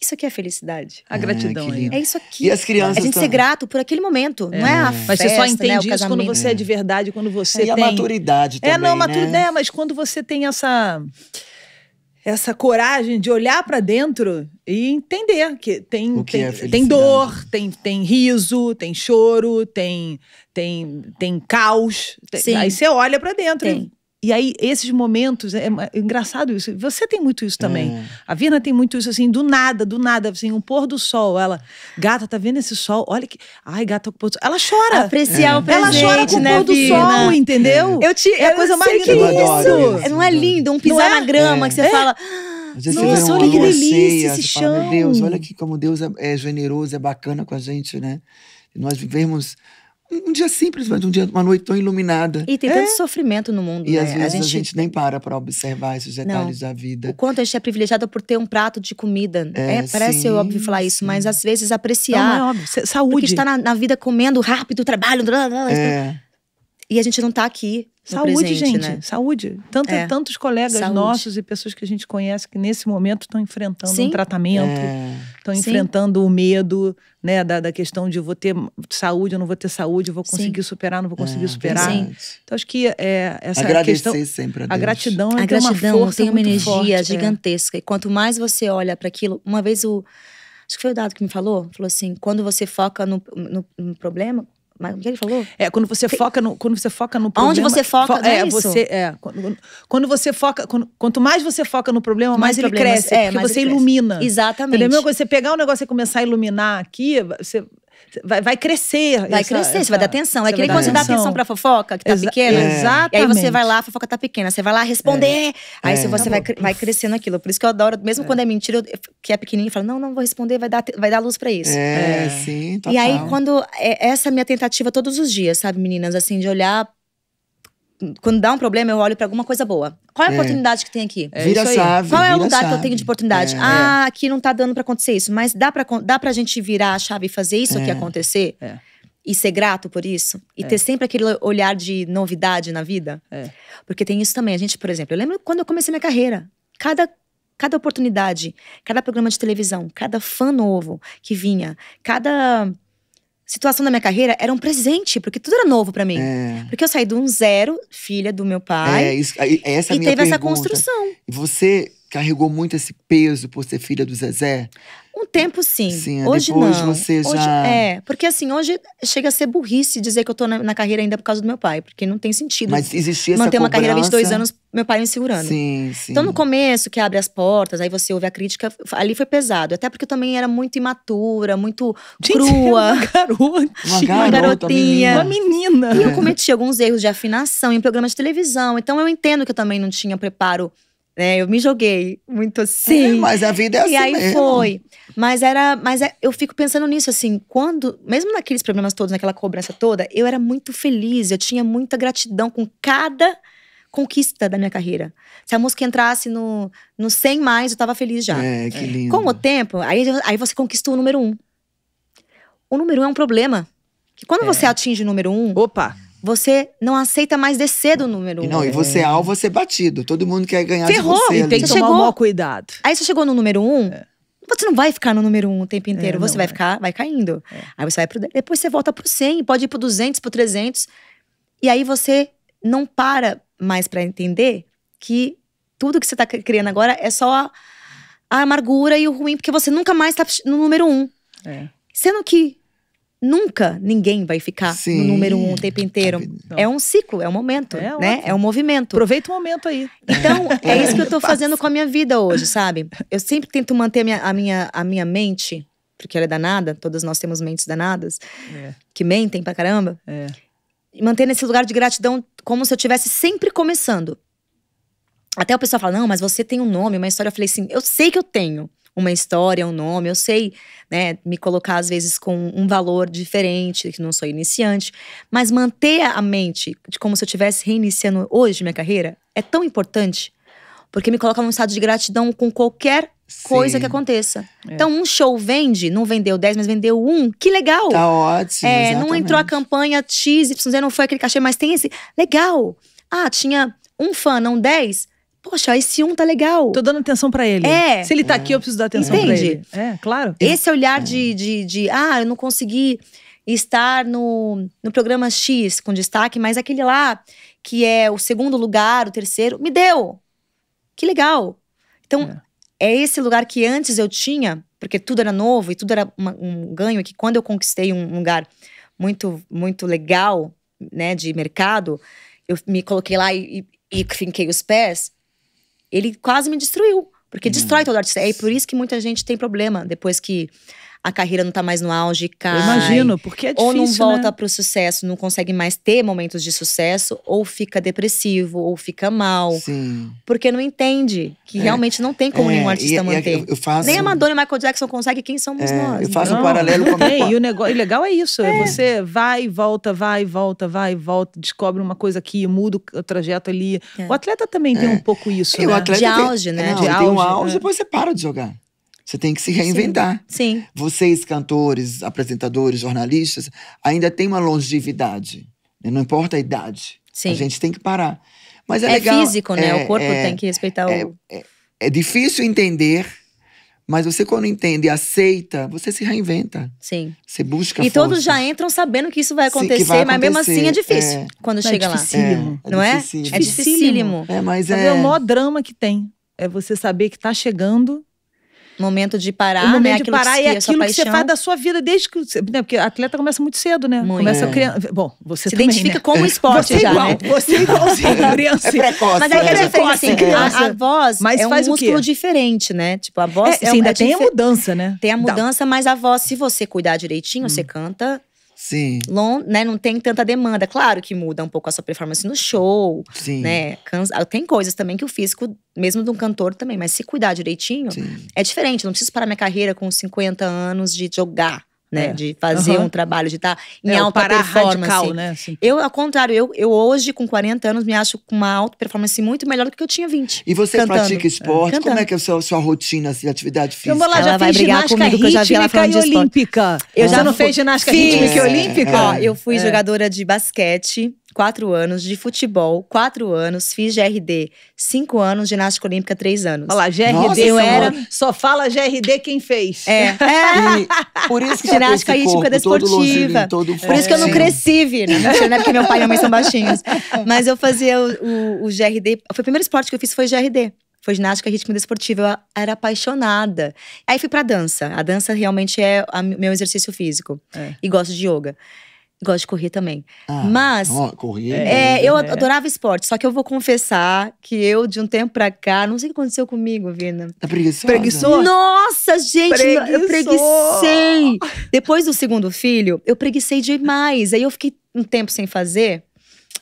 isso aqui é felicidade. A ah, gratidão. É isso aqui. E as crianças. A gente também. ser grato por aquele momento, é. não é a festa, Mas você só né, entende né, isso quando você é. é de verdade, quando você é, tem. E a maturidade é, também. É, não, a maturidade, né? é, mas quando você tem essa. Essa coragem de olhar para dentro e entender que tem, que tem, é tem dor, tem, tem riso, tem choro, tem, tem, tem caos. Tem, aí você olha para dentro. Tem. E aí, esses momentos, é, é engraçado isso. Você tem muito isso também. É. A Virna tem muito isso, assim, do nada, do nada, assim, um pôr do sol. Ela, gata, tá vendo esse sol? Olha que. Ai, gata, o pôr do sol. Ela chora. Apreciar é. o presente, Ela chora com né, o pôr do sol, entendeu? Eu te, é a coisa mais linda. Isso. isso. É não é né? lindo um pisar na é? grama que você é. fala. Nossa, olha que delícia esse chão. Fala, Meu Deus, olha que como Deus é, é generoso, é bacana com a gente, né? Nós vivemos um dia simples, mas um dia, uma noite tão iluminada. E tem é. tanto sofrimento no mundo, e né? às vezes a gente... a gente nem para para observar esses detalhes Não. da vida. O quanto a gente é privilegiada por ter um prato de comida. É, é parece sim, óbvio falar isso, sim. mas às vezes apreciar. Não, é óbvio. Saúde. Porque está na, na vida comendo rápido, trabalho. Blá, blá, blá, é. E a gente não tá aqui. Saúde, presente, gente. Né? Saúde. Tanto, é, é. Tantos colegas saúde. nossos e pessoas que a gente conhece que nesse momento estão enfrentando Sim. um tratamento, é. estão é. enfrentando o medo, né? Da, da questão de vou ter saúde, eu não vou ter saúde, vou conseguir Sim. superar, não vou conseguir é, superar. Sim. Então acho que é, essa Agradecer questão. sempre a Deus. É a gratidão a gratidão, uma tem uma energia forte, gigantesca. E quanto mais você olha para aquilo, uma vez o. Acho que foi o dado que me falou, falou assim: quando você foca no, no, no problema, mas o que ele falou? É, quando você foca no, quando você foca no problema. Onde você foca, fo é, é você, é, quando, quando você foca, quando, quanto mais você foca no problema, mais, mais ele cresce, é, porque você ilumina. Exatamente. Entendeu? Quando você pegar um negócio e começar a iluminar aqui, você Vai, vai crescer. Vai essa, crescer, essa, você vai dar atenção. é que nem quando você dá atenção pra fofoca, que tá Exa pequena. É. Exatamente. aí você vai lá, a fofoca tá pequena. Você vai lá responder. É. Aí é. você vai, vai crescendo aquilo. Por isso que eu adoro, mesmo é. quando é mentira, que é pequenininho, eu falo, não, não vou responder, vai dar, vai dar luz pra isso. É, é. sim, total. E aí, quando… É, essa minha tentativa todos os dias, sabe, meninas? Assim, de olhar quando dá um problema, eu olho para alguma coisa boa. Qual é a é. oportunidade que tem aqui? É vira chave. Qual é o lugar que eu tenho de oportunidade? É. Ah, aqui não tá dando para acontecer isso, mas dá para dá pra gente virar a chave e fazer isso aqui é. acontecer? É. E ser grato por isso? E é. ter sempre aquele olhar de novidade na vida? Porque tem isso também. A gente, por exemplo, eu lembro quando eu comecei minha carreira. Cada cada oportunidade, cada programa de televisão, cada fã novo que vinha, cada situação da minha carreira era um presente, porque tudo era novo para mim. É. Porque eu saí de um zero, filha do meu pai. É, isso, essa é a e teve pergunta. essa construção. Você carregou muito esse peso por ser filha do Zezé? Um tempo sim. sim é hoje depois não. você hoje, já. É, porque assim, hoje chega a ser burrice dizer que eu tô na, na carreira ainda por causa do meu pai, porque não tem sentido. Mas existia Manter uma carreira 22 anos, meu pai me segurando. Sim, sim. Então no começo, que abre as portas, aí você ouve a crítica, ali foi pesado. Até porque eu também era muito imatura, muito Gente, crua. Uma garota. Uma, garota, uma garotinha. Uma menina. E eu cometi alguns erros de afinação em programas de televisão. Então eu entendo que eu também não tinha preparo né? Eu me joguei muito assim. É, mas a vida é assim. E aí mesmo. foi. Mas era. Mas é, eu fico pensando nisso, assim, quando. Mesmo naqueles problemas todos, naquela cobrança toda, eu era muito feliz. Eu tinha muita gratidão com cada conquista da minha carreira. Se a música entrasse no, no 100 mais, eu tava feliz já. É, que é. lindo. Com o tempo, aí, aí você conquistou o número um. O número um é um problema. Que quando é. você atinge o número um. Opa! você não aceita mais descer do número um. Não, e você é alvo a ser é batido. Todo mundo quer ganhar Ferrou. de você. tem que tomar chegou, cuidado. Aí você chegou no número um, é. você não vai ficar no número um o tempo é, inteiro. É, você vai é. ficar, vai caindo. É. Aí você vai pro… Depois você volta pro 100, pode ir pro 200, pro 300. E aí você não para mais para entender que tudo que você tá criando agora é só a, a, amargura e o ruim. Porque você nunca mais tá no número um. Sendo que nunca ninguém vai ficar Sim. no número um o tempo inteiro. É um ciclo, é um momento, é, é né? É um movimento. Aproveita o momento aí. Então, é, isso que eu estou fazendo com a minha vida hoje, sabe? Eu sempre tento manter a minha, a minha, a minha mente, porque ela é danada, todas nós temos mentes danadas, é. que mentem pra caramba. É. E manter nesse lugar de gratidão como se eu estivesse sempre começando. Até o pessoal fala, não, mas você tem um nome, uma história. Eu falei assim, eu sei que eu tenho uma história, um nome. Eu sei, né, me colocar às vezes com um valor diferente, que não sou iniciante, mas manter a mente de como se eu estivesse reiniciando hoje minha carreira é tão importante porque me coloca num estado de gratidão com qualquer coisa Sim. que aconteça. É. Então, um show vende, não vendeu 10, mas vendeu um. Que legal! Tá ótimo. É, não entrou a campanha X, Y, não foi aquele cachê, mas tem esse. Legal! Ah, tinha um fã, não 10 poxa, esse um tá legal. Tô dando atenção para ele. É. Se ele tá aqui, eu preciso dar atenção Entende? pra ele. É, claro. Esse olhar de, de, de ah, eu não consegui estar no, no programa X com destaque, mas aquele lá que é o segundo lugar, o terceiro, me deu. Que legal. Então, é, é esse lugar que antes eu tinha, porque tudo era novo e tudo era uma, um ganho, que quando eu conquistei um lugar muito, muito legal, né, de mercado, eu me coloquei lá e, e, e finquei os pés ele quase me destruiu. Porque hum. destrói todo artista. É por isso que muita gente tem problema depois que a carreira não tá mais no auge, cai. Eu imagino, porque é difícil. Ou não volta né? pro sucesso, não consegue mais ter momentos de sucesso, ou fica depressivo, ou fica mal. Sim. Porque não entende que é. realmente não tem como é. nenhum artista é, e, é manter. E, faço... Nem a Madonna e Michael Jackson conseguem, quem somos é, nós? Eu faço não. um paralelo com a minha... É, e o negócio, legal é isso, é. você vai e volta, vai e volta, vai e volta, descobre uma coisa aqui, muda o trajeto ali. O atleta também tem um pouco isso, e né? O atleta de auge, tem... né? Não, de auge. Tem um auge, depois você para de jogar. Você tem que se reinventar. Sim. Sim. Vocês, cantores, apresentadores, jornalistas, ainda tem uma longevidade. Né? Não importa a idade. Sim. A gente tem que parar. Mas é, é legal, físico, né? É, o corpo é, tem que respeitar é, o. É, é difícil entender mas você, quando entende e aceita, você se reinventa. Sim. Você busca E todos já entram sabendo que isso vai acontecer, Sim, vai acontecer. mas mesmo assim é, é. difícil é. quando chega lá. É, não é? É dificílimo. É, mas é... é o maior drama que tem. É você saber que está chegando momento de parar, o momento né? de parar é aquilo que você faz da sua vida desde que. Né? Porque atleta começa muito cedo, né? Muito. Começa é. criança. Bom, você se também, identifica né? com o esporte você é já. Igual, né? Você é igualzinho, criança. É precoce. Mas aí é, é assim, A, a voz mas é um músculo diferente, né? Tipo, a voz. É, é, sim, ainda é tem a mudança, né? Tem a mudança, mas a voz, se você cuidar direitinho, hum. você canta Sim. Long, né, não tem tanta demanda. Claro que muda um pouco a sua performance no show. Sim. Né? Ah, tem coisas também que o físico, mesmo de um cantor também, mas se cuidar direitinho, Sim. é diferente. Eu não preciso parar minha carreira com 50 anos de jogar né? É. De fazer uhum. um trabalho, de estar tá em é, alta performance. Radical, né? Assim. Eu, ao contrário, eu, eu hoje, com 40 anos, me acho com uma alta performance muito melhor do que eu tinha 20. E você cantando. pratica é. esporte? É. Como é que é a sua, sua rotina assim, de atividade física? Eu vou lá, ela já vai brigar comigo, que eu já vi ela falando de olímpica. Eu já, já não fez ginástica rítmica e é, olímpica? É. Ó, eu fui jogadora de basquete Quatro anos, de futebol, quatro anos, fiz GRD, cinco anos, ginástica olímpica, três anos. Olha lá, GRD Nossa, eu é era, só fala GRD quem fez. É. é. por isso que ginástica rítmica desportiva. Todo todo por isso que eu não cresci, Vina. Não né? Porque meu pai e minha mãe são baixinhos. Mas eu fazia o, o, o GRD, foi o primeiro esporte que eu fiz foi GRD foi ginástica ritmo desportiva. Eu era apaixonada. Aí fui pra dança. A dança realmente é o meu exercício físico. É. E gosto de yoga. Gosto de correr também. Ah, Mas. Ó, É, é, é eu né? adorava esporte, só que eu vou confessar que eu, de um tempo pra cá, não sei o que aconteceu comigo, Vina. Tá preguiçosa? Preguiçosa? Nossa, gente, Preguiçou. eu preguicei. Depois do segundo filho, eu preguicei demais. Aí eu fiquei um tempo sem fazer.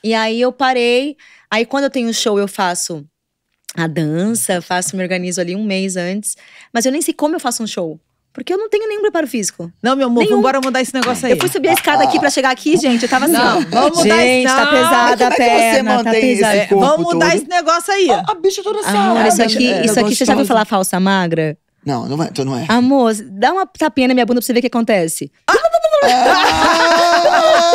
E aí eu parei. Aí quando eu tenho um show, eu faço a dança, faço, me organizo ali um mês antes. Mas eu nem sei como eu faço um show. Porque eu não tenho nenhum preparo físico. Não, meu amor, Vamos vambora mudar esse negócio aí. Eu fui subir a escada ah. aqui pra chegar aqui, gente. Eu tava assim, não, Vamos mudar gente, tá pesada a é perna, tá pesada. vamos mudar esse negócio aí. a bicha toda ah, só. Isso aqui, isso é, aqui você já viu falar falsa magra? Não, não é, tu não é. Amor, dá uma tapinha na minha bunda pra você ver o que acontece. Ah!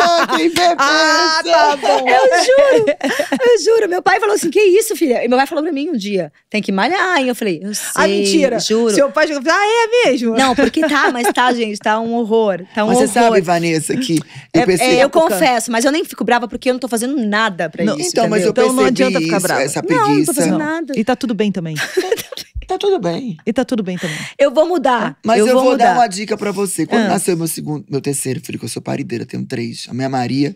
Ah, quem vê ah, tá bom. Eu juro, eu juro. Meu pai falou assim, que isso, filha? E meu pai falou pra mim um dia, tem que malhar. E eu falei, eu ah, sei, ah, mentira. juro. Seu pai chegou e falou, ah, é mesmo? Não, porque tá, mas tá, gente, tá um horror. Tá um mas horror. Você sabe, Vanessa, que eu é, É, eu confesso, mas eu nem fico brava porque eu não tô fazendo nada pra não, isso, Então, entendeu? mas eu então, percebi não adianta ficar brava. essa preguiça. Não, não tô fazendo nada. E tá tudo bem também. tá tudo bem. E tá tudo bem também. Eu vou mudar. É, mas eu, eu vou, vou dar uma dica para você. Quando ah. nasceu meu segundo, meu terceiro filho, que eu sou parideira, tenho três. A minha Maria.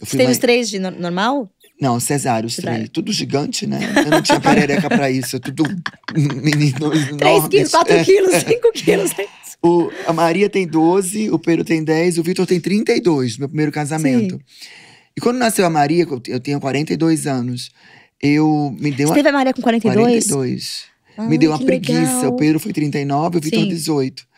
Eu Você tem os três de no normal? Não, cesário três. Tudo gigante, né? Eu não tinha perereca pra isso. É tudo menino três 3 quilos, quatro é. quilos, cinco quilos. O, a Maria tem 12, o Pedro tem 10, o Vitor tem 32, meu primeiro casamento. Sim. E quando nasceu a Maria, eu tenho 42 anos, eu me dei uma… Você teve a Maria com 42? 42. Ai, me deu uma preguiça. Legal. O Pedro foi 39, o Vitor 18.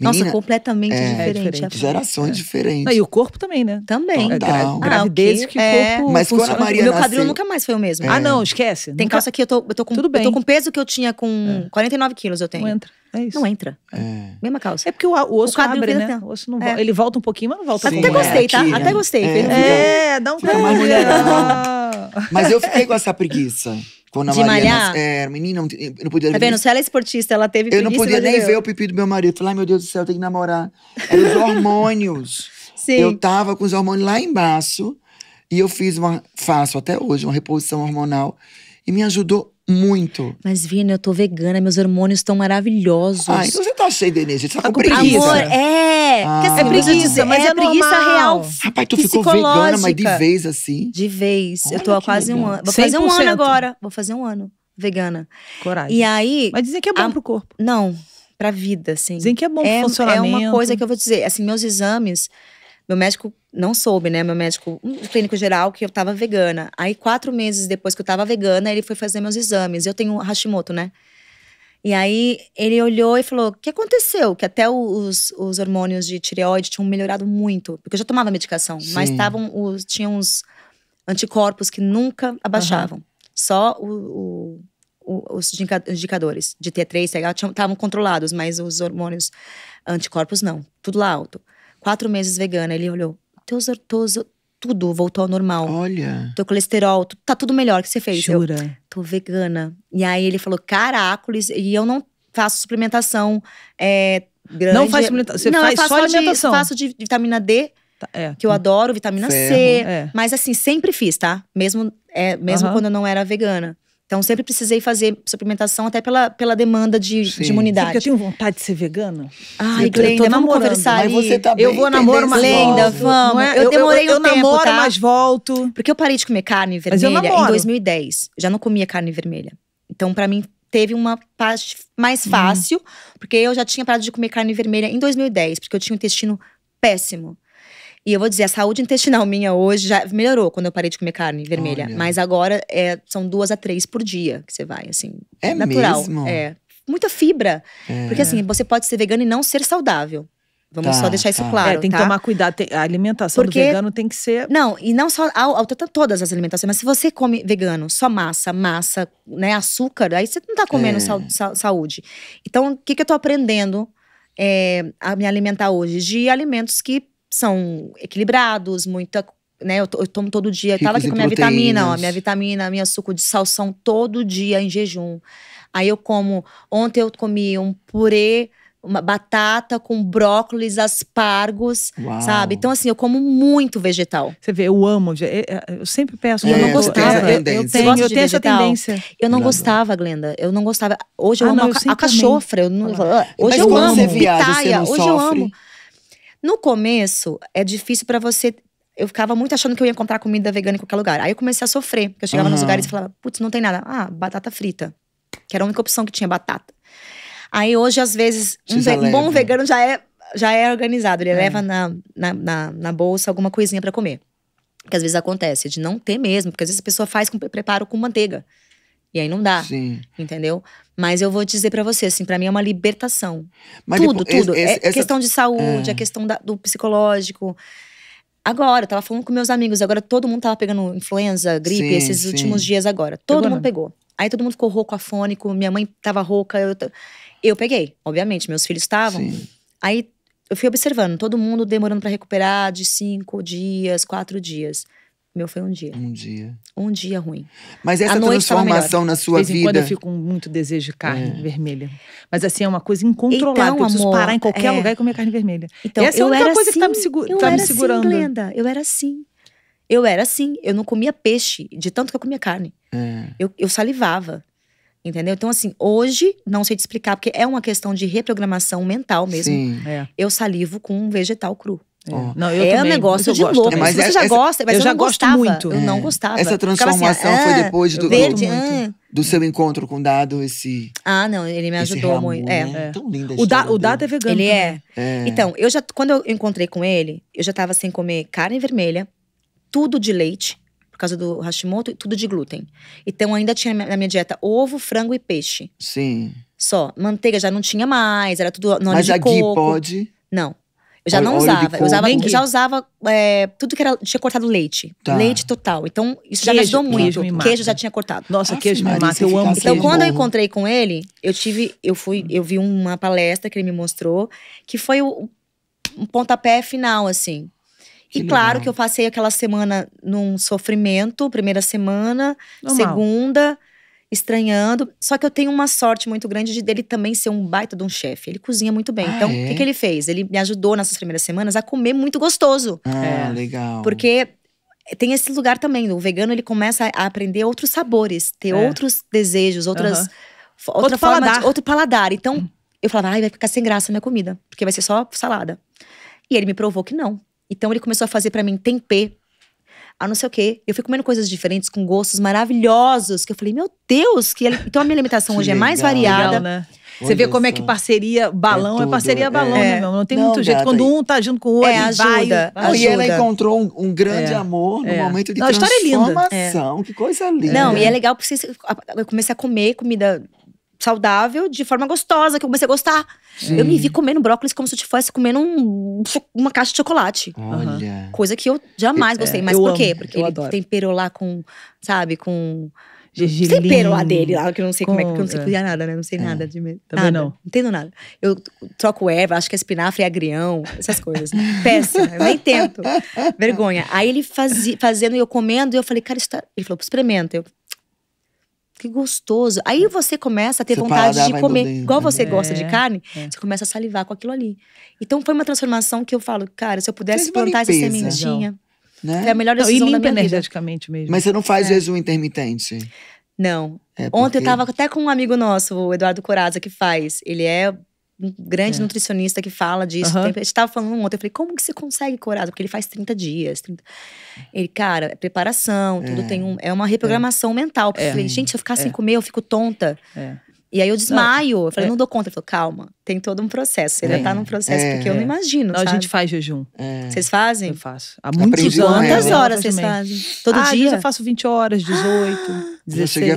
Menina, Nossa, completamente é, diferente. diferente gerações é. diferentes. Não, e o corpo também, né? Também. Total. Gra ah, que, é. o corpo é. Mas funciona. quando a Maria meu nasceu... quadril nunca mais foi o mesmo. Ah, é. não, esquece. Tem nunca... calça que eu tô, eu tô com Tudo bem. Eu tô com peso que eu tinha com 49 é. quilos, eu tenho. Não entra. É isso. Não entra. Mesma calça. É porque o, o osso o abre, né? Assim, o osso não volta. Ele volta um pouquinho, mas não volta. Sim, até gostei, tá? Tira. Né? Até gostei. É, dá um Mas eu fiquei com essa preguiça. Quando a de Maria malhar? É, menina, não, eu não podia. Tá vendo? Se ela é esportista, ela teve Eu não podia nem ver o pipi do meu marido. Falei, ai meu Deus do céu, eu tenho que namorar. Eram os hormônios. Sim. Eu tava com os hormônios lá embaixo. E eu fiz uma, faço até hoje, uma reposição hormonal. E me ajudou muito. Mas, Vina, eu tô vegana, meus hormônios estão maravilhosos. Ai, ah, então tá sem energia, você tá, tá com preguiça. Amor, é. Ah. Porque, assim, é preguiça, mas é, é preguiça normal. real. Rapaz, tu ficou vegana, mas de vez assim. De vez. Olha eu tô há quase legal. um ano. Vou 100%. fazer um ano agora. Vou fazer um ano vegana. Coragem. E aí. Mas dizem que é bom a... pro corpo. Não, pra vida, assim. Dizem que é bom pro é, funcionamento. É uma coisa que eu vou dizer. Assim, meus exames. Meu médico não soube, né? Meu médico, um clínico geral, que eu tava vegana. Aí, quatro meses depois que eu tava vegana, ele foi fazer meus exames. Eu tenho Hashimoto, né? E aí ele olhou e falou: o que aconteceu? Que até os, os hormônios de tireoide tinham melhorado muito. Porque eu já tomava medicação, Sim. mas tavam os, tinham uns anticorpos que nunca abaixavam. Uhum. Só o, o, os indicadores de T3, TH estavam controlados, mas os hormônios anticorpos não. Tudo lá alto. Quatro meses vegana, ele olhou: teus, teus, tudo voltou ao normal. Olha. Teu colesterol, tá tudo melhor. que você fez? Jura? Eu, tô vegana. E aí ele falou: caracoles, e eu não faço suplementação é, grande. Não faz suplementação. Você não, faz só alimentação. De, faço de vitamina D. Tá, é. Que eu adoro, vitamina Ferro, C. É. Mas assim, sempre fiz, tá? Mesmo, é, mesmo quando eu não era vegana. Então sempre precisei fazer suplementação até pela, pela demanda de, de imunidade. Porque eu tenho vontade de ser vegana. Ai, Glenda, vamos conversar aí. Você tá eu vou namoro mais Glenda, é- vamos. É? Eu, eu, demorei eu, eu, um eu tempo, namoro, tá? mas volto. Porque eu parei de comer carne vermelha em 2010. Já não comia carne vermelha. Então para mim teve uma parte mais uhum. fácil, hum. porque eu já tinha parado de comer carne vermelha em 2010, porque eu tinha um intestino péssimo. E eu vou dizer, a saúde intestinal minha hoje já melhorou quando eu parei de comer carne vermelha. Olha. Mas agora é, são duas a três por dia que você vai, assim. É natural. Mesmo? É. Muita fibra. É. Porque assim, você pode ser vegano e não ser saudável. Vamos tá, só deixar isso tá. claro. É, tem que tá? tomar cuidado. a alimentação Porque, do vegano tem que ser. Não, e não só. Ao, ao, todas as alimentações, mas se você come vegano, só massa, massa, né, açúcar, aí você não tá comendo é. saúde. Então, o que, que eu tô aprendendo é, a me alimentar hoje? De alimentos que são equilibrados, muita. Né, eu, eu tomo todo dia. Eu tava aqui com minha proteínas. vitamina, ó, minha vitamina, minha suco de salsão todo dia em jejum. Aí eu como. Ontem eu comi um purê uma batata com brócolis, aspargos, Uau. sabe? Então, assim, eu como muito vegetal. Você vê, eu amo. Eu sempre peço. É, eu não gostava. Eu, eu tenho, eu tenho essa tendência. Eu não Glenda. gostava, Glenda. Eu não gostava. Hoje eu ah, amo não, eu a, a cachofra. Eu não, ah, ah, hoje Mas eu amo. Você viaja, pitaia. Você não hoje sofre. eu amo. No começo, é difícil para você eu ficava muito achando que eu ia encontrar comida vegana em qualquer lugar. Aí eu comecei a sofrer, porque eu chegava uhum. nos lugares e falava, putz, não tem nada. Ah, batata frita. Que era a única opção que tinha, batata. Aí hoje, às vezes, um, ve bom vegano já é, já é organizado. Ele é. leva na, na, na, na, bolsa alguma coisinha para comer. Que às vezes acontece, de não ter mesmo, porque às vezes a pessoa faz com preparo com manteiga. E aí não dá. Sim. Entendeu? Mas eu vou dizer para você, assim, para mim é uma libertação. Mas tudo, depois, tudo. Esse, é essa... questão de saúde, é. a é questão da, do psicológico. Agora, eu tava falando com meus amigos, agora todo mundo tava pegando influenza, gripe, sim, esses sim. últimos dias agora. Todo pegou mundo não. pegou. Aí todo mundo ficou rouco, afônico, minha mãe tava rouca, eu, eu peguei, obviamente, meus filhos estavam. Aí eu fui observando, todo mundo demorando para recuperar de cinco dias, quatro dias meu foi um dia. Um dia. Um dia ruim. Mas essa transformação na sua vida. quando eu fico com muito desejo de carne é. vermelha. Mas assim, é uma coisa incontrolável. Então, eu preciso amor, parar em qualquer é. lugar e comer carne vermelha. Então, essa é a única coisa assim, que tá assim. me, eu tá me assim, segurando. Assim, Glenda. Eu era assim. Eu era assim. Eu não comia peixe de tanto que eu comia carne. É. Eu, eu salivava. Entendeu? Então, assim, hoje, não sei te explicar, porque é uma questão de reprogramação mental mesmo. Sim. É. Eu salivo com um vegetal cru. É. Não, eu é também, um negócio de gosto, louco. É, mas você essa, já gosta, mas eu, eu já gosto gostava. muito. Eu não é. gostava. Essa assim, transformação assim, ah, foi depois do, verde, do, ah. do, seu encontro com o Dado, esse. Ah, não, ele me ajudou muito. É, é. é. Tão linda o, da, o Dado é vegano. Ele é. é. Então, eu já quando eu encontrei com ele, eu já tava sem comer carne vermelha, tudo de leite por causa do Hashimoto, tudo de glúten. Então ainda tinha na minha dieta ovo, frango e peixe. Sim. Só. Manteiga já não tinha mais, era tudo Mas de a coco. Gui pode? Não. Eu já não óleo usava. Eu usava, eu já usava é, tudo que era, tinha cortado leite. Tá. Leite total. Então, isso queijo, já me ajudou muito. Queijo, queijo já tinha cortado. Nossa, Nossa queijo me mata. Eu amo assim, Então, quando eu encontrei com ele, eu tive. Eu fui, eu vi uma palestra que ele me mostrou, que foi o, um pontapé final, assim. e claro que eu passei aquela semana num sofrimento, primeira semana, Normal. segunda estranhando. Só que eu tenho uma sorte muito grande de dele também ser um baita de um chefe. Ele cozinha muito bem. Ah, então, o é? que, que, ele fez? Ele me ajudou nessas primeiras semanas a comer muito gostoso. Ah, é. legal. Porque tem esse lugar também. O vegano, ele começa a aprender outros sabores, ter é. outros desejos, outras… Uhum. Outra outro forma paladar. De, outro paladar. Então, hum. eu falava, ai, vai ficar sem graça a minha comida. Porque vai ser só salada. E ele me provou que não. Então, ele começou a fazer para mim tempê a não sei o quê. Eu fui comendo coisas diferentes, com gostos maravilhosos, que eu falei, meu Deus, que então a minha alimentação hoje é legal, é mais variada. Legal, né? Você Olha vê como é que parceria balão é, é parceria é. balão, é. né, meu? Não tem não, muito jeito. Gata, Quando um tá junto com o é, outro, é, ajuda, vai, ajuda. E ela encontrou um, um grande é. amor no momento de não, transformação. A história é linda. Que coisa linda. Não, e é legal porque eu comecei a comer comida saudável de forma gostosa, que eu comecei a gostar. Sim. Eu me vi comendo brócolis como se eu estivesse comendo um, uma caixa de chocolate. Olha. Coisa que eu jamais é, gostei. Mas por quê? Amo, Porque ele adoro. temperou lá com, sabe, com. Gergelim. Tempero lá dele, lá, que eu não sei como é, que eu não sei cozinhar é. nada, né? Não sei é. nada de medo. Também nada. não. Não entendo nada. Eu troco erva, acho que é espinafre, é agrião, essas coisas. Péssima, eu nem tento. Vergonha. Aí ele fazia, fazendo e eu comendo, e eu falei, cara, isso tá. Ele falou, experimenta. Eu que gostoso. Aí é. você começa a ter Seu vontade de comer. Mudando, Igual você né? gosta de é, carne, é. você começa a salivar com aquilo ali. Então foi uma transformação que eu falo, cara, se eu pudesse Fez plantar essa sementinha. Né? Foi a melhor decisão não, e limpa energeticamente mesmo. Mas você não faz é. jejum intermitente? Não. É porque... Ontem eu tava até com um amigo nosso, o Eduardo Coraza, que faz. Ele é um grande é. nutricionista que fala disso. Uhum. Tem, a gente tava falando ontem, eu falei, como que você consegue corado? Porque ele faz 30 dias. 30... Ele, cara, é preparação, tudo é. tem um. É uma reprogramação é. mental. Porque eu é. falei, gente, se eu ficar sem comer, eu fico tonta. É. E aí eu desmaio. Eu falei, é. não dou conta. Ele falou, calma, tem todo um processo. Você é. tá num processo, é. porque eu não imagino. Não, a gente faz jejum. É. Vocês fazem? Eu faço. Há muitos anos. Quantas né, horas vocês fazem? Todo ah, dia? Ah. Eu faço 20 horas, 18.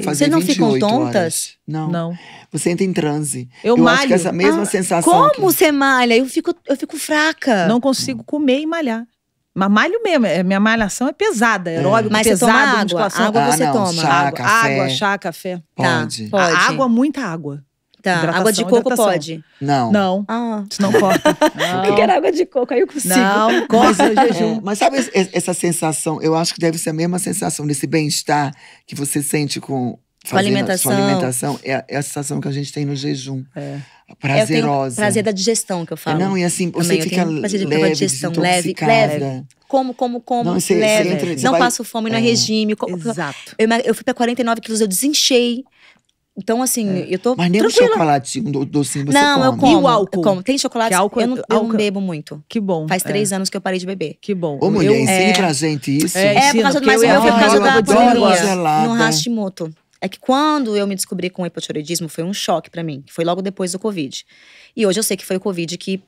Vocês não ficam tontas? Não. Não. Você entra em transe. Eu, eu malho. Acho que essa mesma ah, sensação. Como que... você malha? Eu fico, eu fico fraca. Não consigo comer e malhar. Mamalho mesmo, é, minha malhação é pesada, aeróbico, é. é. Mas pesado, você toma água? Água ah, você não, toma. Chá, água, café. água, chá, café. Tá. Pode. Tá, pode. água, muita água. Tá, água de coco hidratação. pode? Não. Não. Ah. Isso não pode. Eu quero água de coco, aí eu consigo. Não, gosta do é jejum. É. Mas sabe essa sensação? Eu acho que deve ser a mesma sensação desse bem-estar que você sente com com alimentação. Sua alimentação é, é, a sensação que a gente tem no jejum. É. é Prazerosa. prazer da digestão que eu falo. Não, e assim, você Também, fica prazer leve, de digestão, leve, leve. Como, como, como, não, você, leve. Você entra, não vai... passo fome, não é, é. regime. Exato. Eu, eu fui pra 49 quilos, eu desenchei. Então, assim, é. eu tô. Mas nem tranquila. um chocolatinho, um docinho você Não, come. eu como. E o álcool? Como. Tem chocolate, álcool, é eu, não, álcool. eu não bebo muito. Que bom. Faz três é. anos que eu parei de beber. Que bom. Ô, mulher, eu, ensine é... pra gente isso. É, é por causa do mais eu, eu, eu, por causa eu da No Hashimoto. É que quando eu me descobri com hipotireoidismo foi um choque para mim, foi logo depois do Covid. E hoje eu sei que foi o Covid que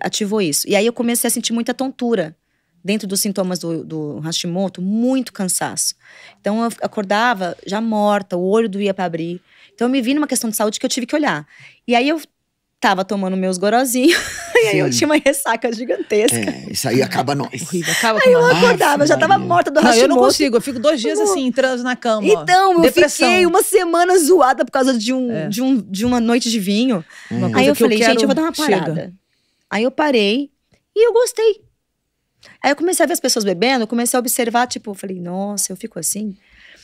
ativou isso. E aí eu comecei a sentir muita tontura dentro dos sintomas do, do Hashimoto, muito cansaço. Então eu acordava já morta, o olho doía para abrir. Então eu me vi numa questão de saúde que eu tive que olhar. E aí eu Tava tomando meus gorozinhos. e aí eu tinha uma ressaca gigantesca. É, isso aí acaba nós. acaba aí eu acordava, eu já tava morta do Hashimoto. Não, eu não consigo, eu fico dois dias assim, entrando na cama. Então, eu Depressão. fiquei uma semana zoada por causa de, um, é. de, um, de uma noite de vinho. Hum. Aí eu falei, eu quero... gente, eu vou dar uma parada. Chega. Aí eu parei e eu gostei. Aí eu comecei a ver as pessoas bebendo, eu comecei a observar, tipo, eu falei, nossa, eu fico assim.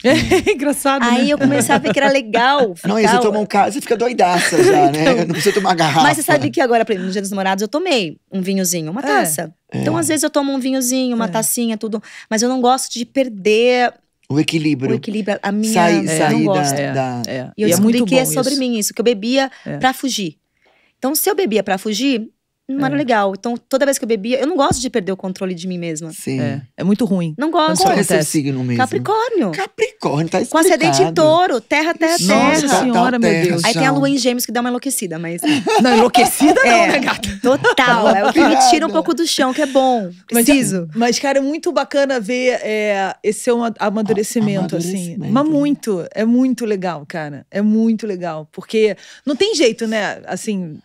engraçado. Aí né? eu comecei a ver que era legal. Ficar... Não, e você toma um caso, você fica doidaça já, né? Então. Não precisa tomar garrafa. Mas você sabe que agora, no Dia dos Namorados, eu tomei um vinhozinho, uma é. taça. É. Então, às vezes, eu tomo um vinhozinho, uma é. tacinha, tudo. Mas eu não gosto de perder o equilíbrio. O equilíbrio, a minha sair, é, sair não gosto. Da, é, é. E eu e descobri é que é sobre isso. mim isso, que eu bebia é. para fugir. Então, se eu bebia para fugir, não é. era legal. Então, toda vez que eu bebia, eu não gosto de perder o controle de mim mesma. Sim. É, é muito ruim. Não gosto. Qual é seu signo mesmo? Capricórnio. Capricórnio, tá explicado. Com acidente em touro, terra, terra, Nossa, terra. Nossa senhora, meu Deus. Aí tem a lua em gêmeos que dá uma enlouquecida, mas… Não, enlouquecida não, é, né, gata? Total, é o que me tira um pouco do chão, que é bom. Preciso. Mas, mas cara, é muito bacana ver é, esse seu amadurecimento, amadurecimento, assim. Mas muito, é muito legal, cara. É muito legal, porque não tem jeito, né, assim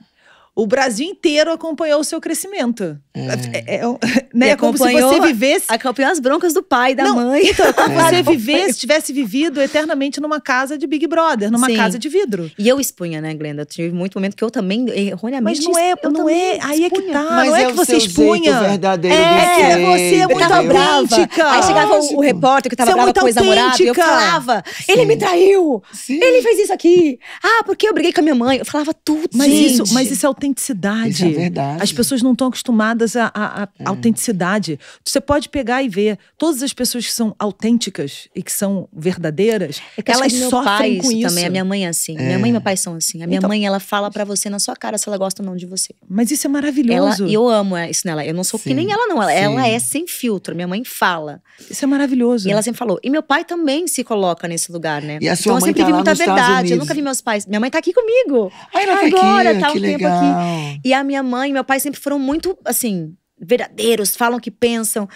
o Brasil inteiro acompanhou o seu crescimento. É, é, é, é né? É como se você vivesse. Acompanhou as broncas do pai, da Não, mãe. Então, é como é. você vivesse, tivesse vivido eternamente numa casa de Big Brother, numa Sim. casa de vidro. E eu expunha, né, Glenda? Tive muito momento que eu também, erroneamente. Mas não é, não é. Aí é que tá. Mas não é, que você expunha. Verdadeiro é, você é muito autêntica. Aí chegava o, o, repórter que tava brava com o ex-namorado. Eu falava: Sim. ele me traiu. Sim. Ele fez isso aqui. Ah, porque eu briguei com a minha mãe. Eu falava tudo. Mas, isso, mas isso é autêntico autenticidade. Isso é verdade. As pessoas não estão acostumadas à, é. autenticidade. Você pode pegar e ver todas as pessoas que são autênticas e que são verdadeiras, é que elas que sofrem pai com isso. Também. A minha mãe é assim. É. Minha mãe e meu pai são assim. A minha então, mãe, ela fala para você na sua cara se ela gosta ou não de você. Mas isso é maravilhoso. E eu amo é, isso nela. Eu não sou Sim. que nem ela, não. Ela, ela, é sem filtro. Minha mãe fala. Isso é maravilhoso. E ela sempre falou. E meu pai também se coloca nesse lugar, né? E a sua então mãe eu sempre tá vi muita verdade. Eu nunca vi meus pais. Minha mãe tá aqui comigo. Ai, ah, ela tá agora, aqui, tá um tempo legal. aqui. E a minha mãe e meu pai sempre foram muito, assim, verdadeiros, falam o que pensam.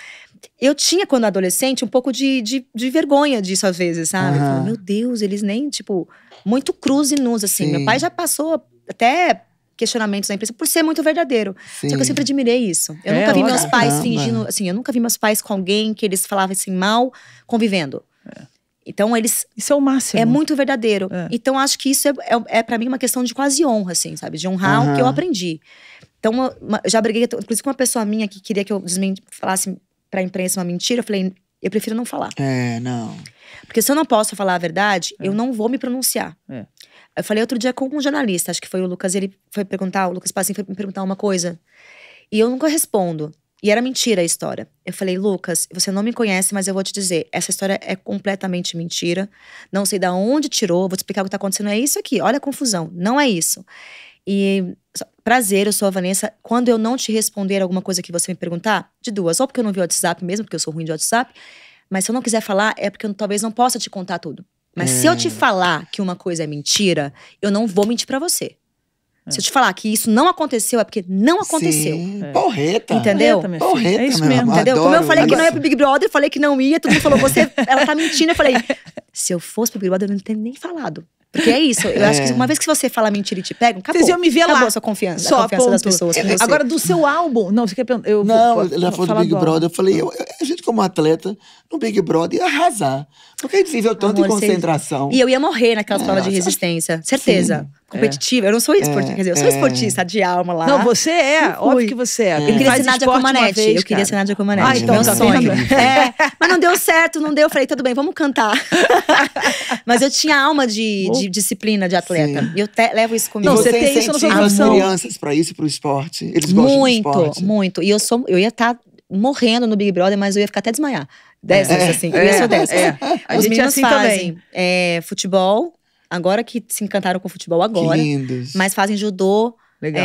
Eu tinha, quando adolescente, um pouco de, de, de vergonha disso às vezes, sabe? Uhum. Falei, meu Deus, eles nem, tipo, muito cruz e nus, assim. Sim. Meu pai já passou até questionamentos na imprensa por ser muito verdadeiro. Sim. Só que eu sempre admirei isso. Eu é, nunca vi meus caramba. pais fingindo, assim, eu nunca vi meus pais com alguém que eles falavam assim mal convivendo. É. Então eles. Isso é o máximo. É muito verdadeiro. É. Então acho que isso é, é, é para mim uma questão de quase honra, assim, sabe? De honrar uhum. o que eu aprendi. Então eu já briguei, inclusive com uma pessoa minha que queria que eu falasse pra imprensa uma mentira. Eu falei, eu prefiro não falar. É, não. Porque se eu não posso falar a verdade, é. eu não vou me pronunciar. É. Eu falei outro dia com um jornalista, acho que foi o Lucas, ele foi perguntar, o Lucas Passinho foi me perguntar uma coisa. E eu nunca respondo. E era mentira a história. Eu falei, Lucas, você não me conhece, mas eu vou te dizer, essa história é completamente mentira. Não sei de onde tirou, vou te explicar o que está acontecendo. É isso aqui, olha a confusão, não é isso. E prazer, eu sou a Vanessa. Quando eu não te responder alguma coisa que você me perguntar, de duas, ou porque eu não vi o WhatsApp mesmo, porque eu sou ruim de WhatsApp, mas se eu não quiser falar, é porque eu talvez não possa te contar tudo. Mas hum. se eu te hum. falar que uma coisa é mentira, eu não vou mentir para você. Se eu te falar que isso não aconteceu, é porque não aconteceu. Sim, é. Porreta. Entendeu? Porreta, porreta é isso mesmo. Entendeu? Adoro, Como eu falei que não ia pro Big Brother, falei que não ia, todo mundo falou, você, ela tá mentindo. Eu falei, se eu fosse pro Big Brother, eu não teria nem falado. Porque é isso. Eu é. acho que é. uma vez que você fala mentira e te pegam, acabou. Vocês iam me ver acabou lá. Acabou a sua confiança, Só, a confiança ponto. das pessoas. É, agora, do seu álbum. Não, você quer perguntar? Eu, não, ela falou do Big agora. Brother. Eu falei, eu, a gente como atleta, no Big Brother, ia arrasar. Porque é incrível tanto Amor, em concentração. Você... E eu ia morrer naquela é, prova de resistência. Certeza. Sim competitiva. É. Eu não sou esportista, é. quer dizer, eu sou é. esportista de alma lá. Não, você é, óbvio que você é. Eu queria ser de Comanete. eu queria ser de ah, Comanete, ah, então, meu então, tá sonho. É, mas não deu certo, não deu. Eu falei, tá, tudo bem, vamos cantar. mas eu tinha alma de, de disciplina de atleta. Sim. Eu te, levo isso comigo. Não, você, você tem isso na sua profissão. crianças pra isso, pro esporte? Eles gostam muito, do esporte? Muito, muito. E eu, sou, eu ia estar tá morrendo no Big Brother, mas eu ia ficar até desmaiar. Dessas, é. assim. É. Eu ia ser dessas. A gente meninos assim fazem É futebol, agora que se encantaram com o futebol agora. Que lindos. Mas fazem judô. Legal.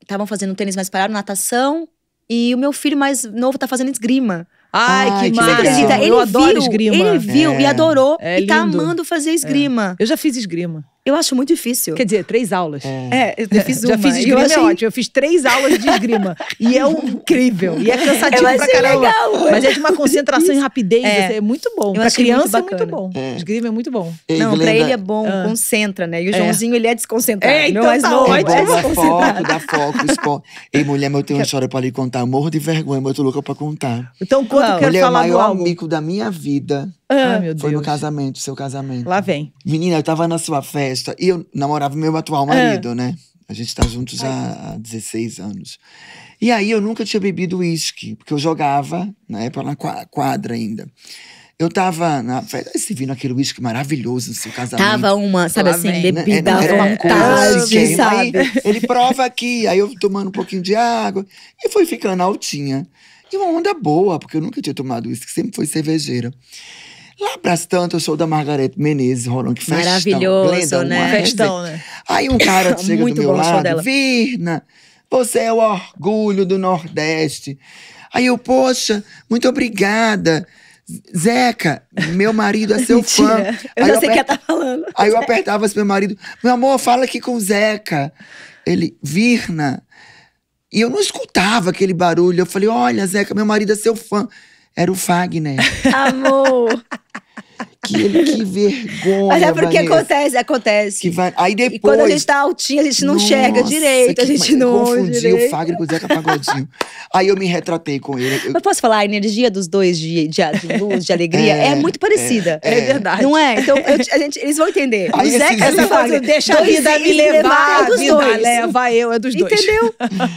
Estavam é, fazendo tênis, mas pararam natação. E o meu filho mais novo tá fazendo esgrima. Ai, que, maravilha! Tá- ele eu viu, esgrima. Ele viu é. e adorou. É, e tá amando fazer é. esgrima. É. Eu já fiz esgrima. Eu acho muito difícil. Quer dizer, três aulas. É, é eu fiz uma. Já fiz esgrima, eu é achei... é ótimo. Eu fiz três aulas de esgrima. e é incrível. E é, é cansativo eu pra é caramba. Legal, mas é de uma concentração e rapidez. É, é muito bom. Eu pra criança muito é muito bom. É. Esgrima é muito bom. não, Glenda, pra ele é bom. Ah. Concentra, né? E o Joãozinho, ele é desconcentrado. É, então mas tá não, ótimo. É dá foco, dá foco. Esporte. Ei, mulher, mas eu tenho uma história pra lhe contar. Eu morro de vergonha, mas eu tô louca pra contar. Então, quanto eu quero mulher, falar o maior amigo da minha vida ah, ai, meu Deus. Foi no casamento, seu casamento. Lá vem. Menina, eu tava na sua festa e eu namorava meu atual ah. marido, ah. né? A gente tá juntos Ai, há, 16 anos. E aí eu nunca tinha bebido uísque, porque eu jogava, na época, na quadra ainda. Eu tava na festa, aí você viu aquele uísque maravilhoso no seu casamento. Tava uma, sabe Lá assim, vem, né, bebida é, uma assim sabe? ele prova aqui, aí eu tomando um pouquinho de água. E foi ficando altinha. E uma onda boa, porque eu nunca tinha tomado uísque, sempre foi cervejeira. Lembras tanto, eu sou da Margarete Menezes, Rolando, que festão. Maravilhoso, Glenda, né? Festão, né? Aí um cara chega Muito do meu lado, Virna, você é o orgulho do Nordeste. Aí eu, poxa, muito obrigada. Zeca, meu marido é seu fã. Eu aí não eu sei o que ela tá falando. Aí eu apertava assim, meu marido, meu amor, fala aqui com o Zeca. Ele, Virna. E eu não escutava aquele barulho. Eu falei, olha, Zeca, meu marido é seu fã. Era o Fagner. Amor! Que, que vergonha. Mas é porque Vanessa. acontece, acontece. Que vai, aí depois. E quando a gente tá altinho a gente não Nossa, enxerga direito, a gente não. Confundi direito. o Fagner com o Zeca Pagodinho. aí eu me retratei com ele. Eu... Mas posso falar, a energia dos dois de, de, de luz, de alegria, é, é muito é, parecida. É, é, verdade. Não é? Então, eu, a gente, eles vão entender. Aí o Zeca essa fase, deixa a vida me levar, é dos é dois. leva eu, é dos dois. Entendeu?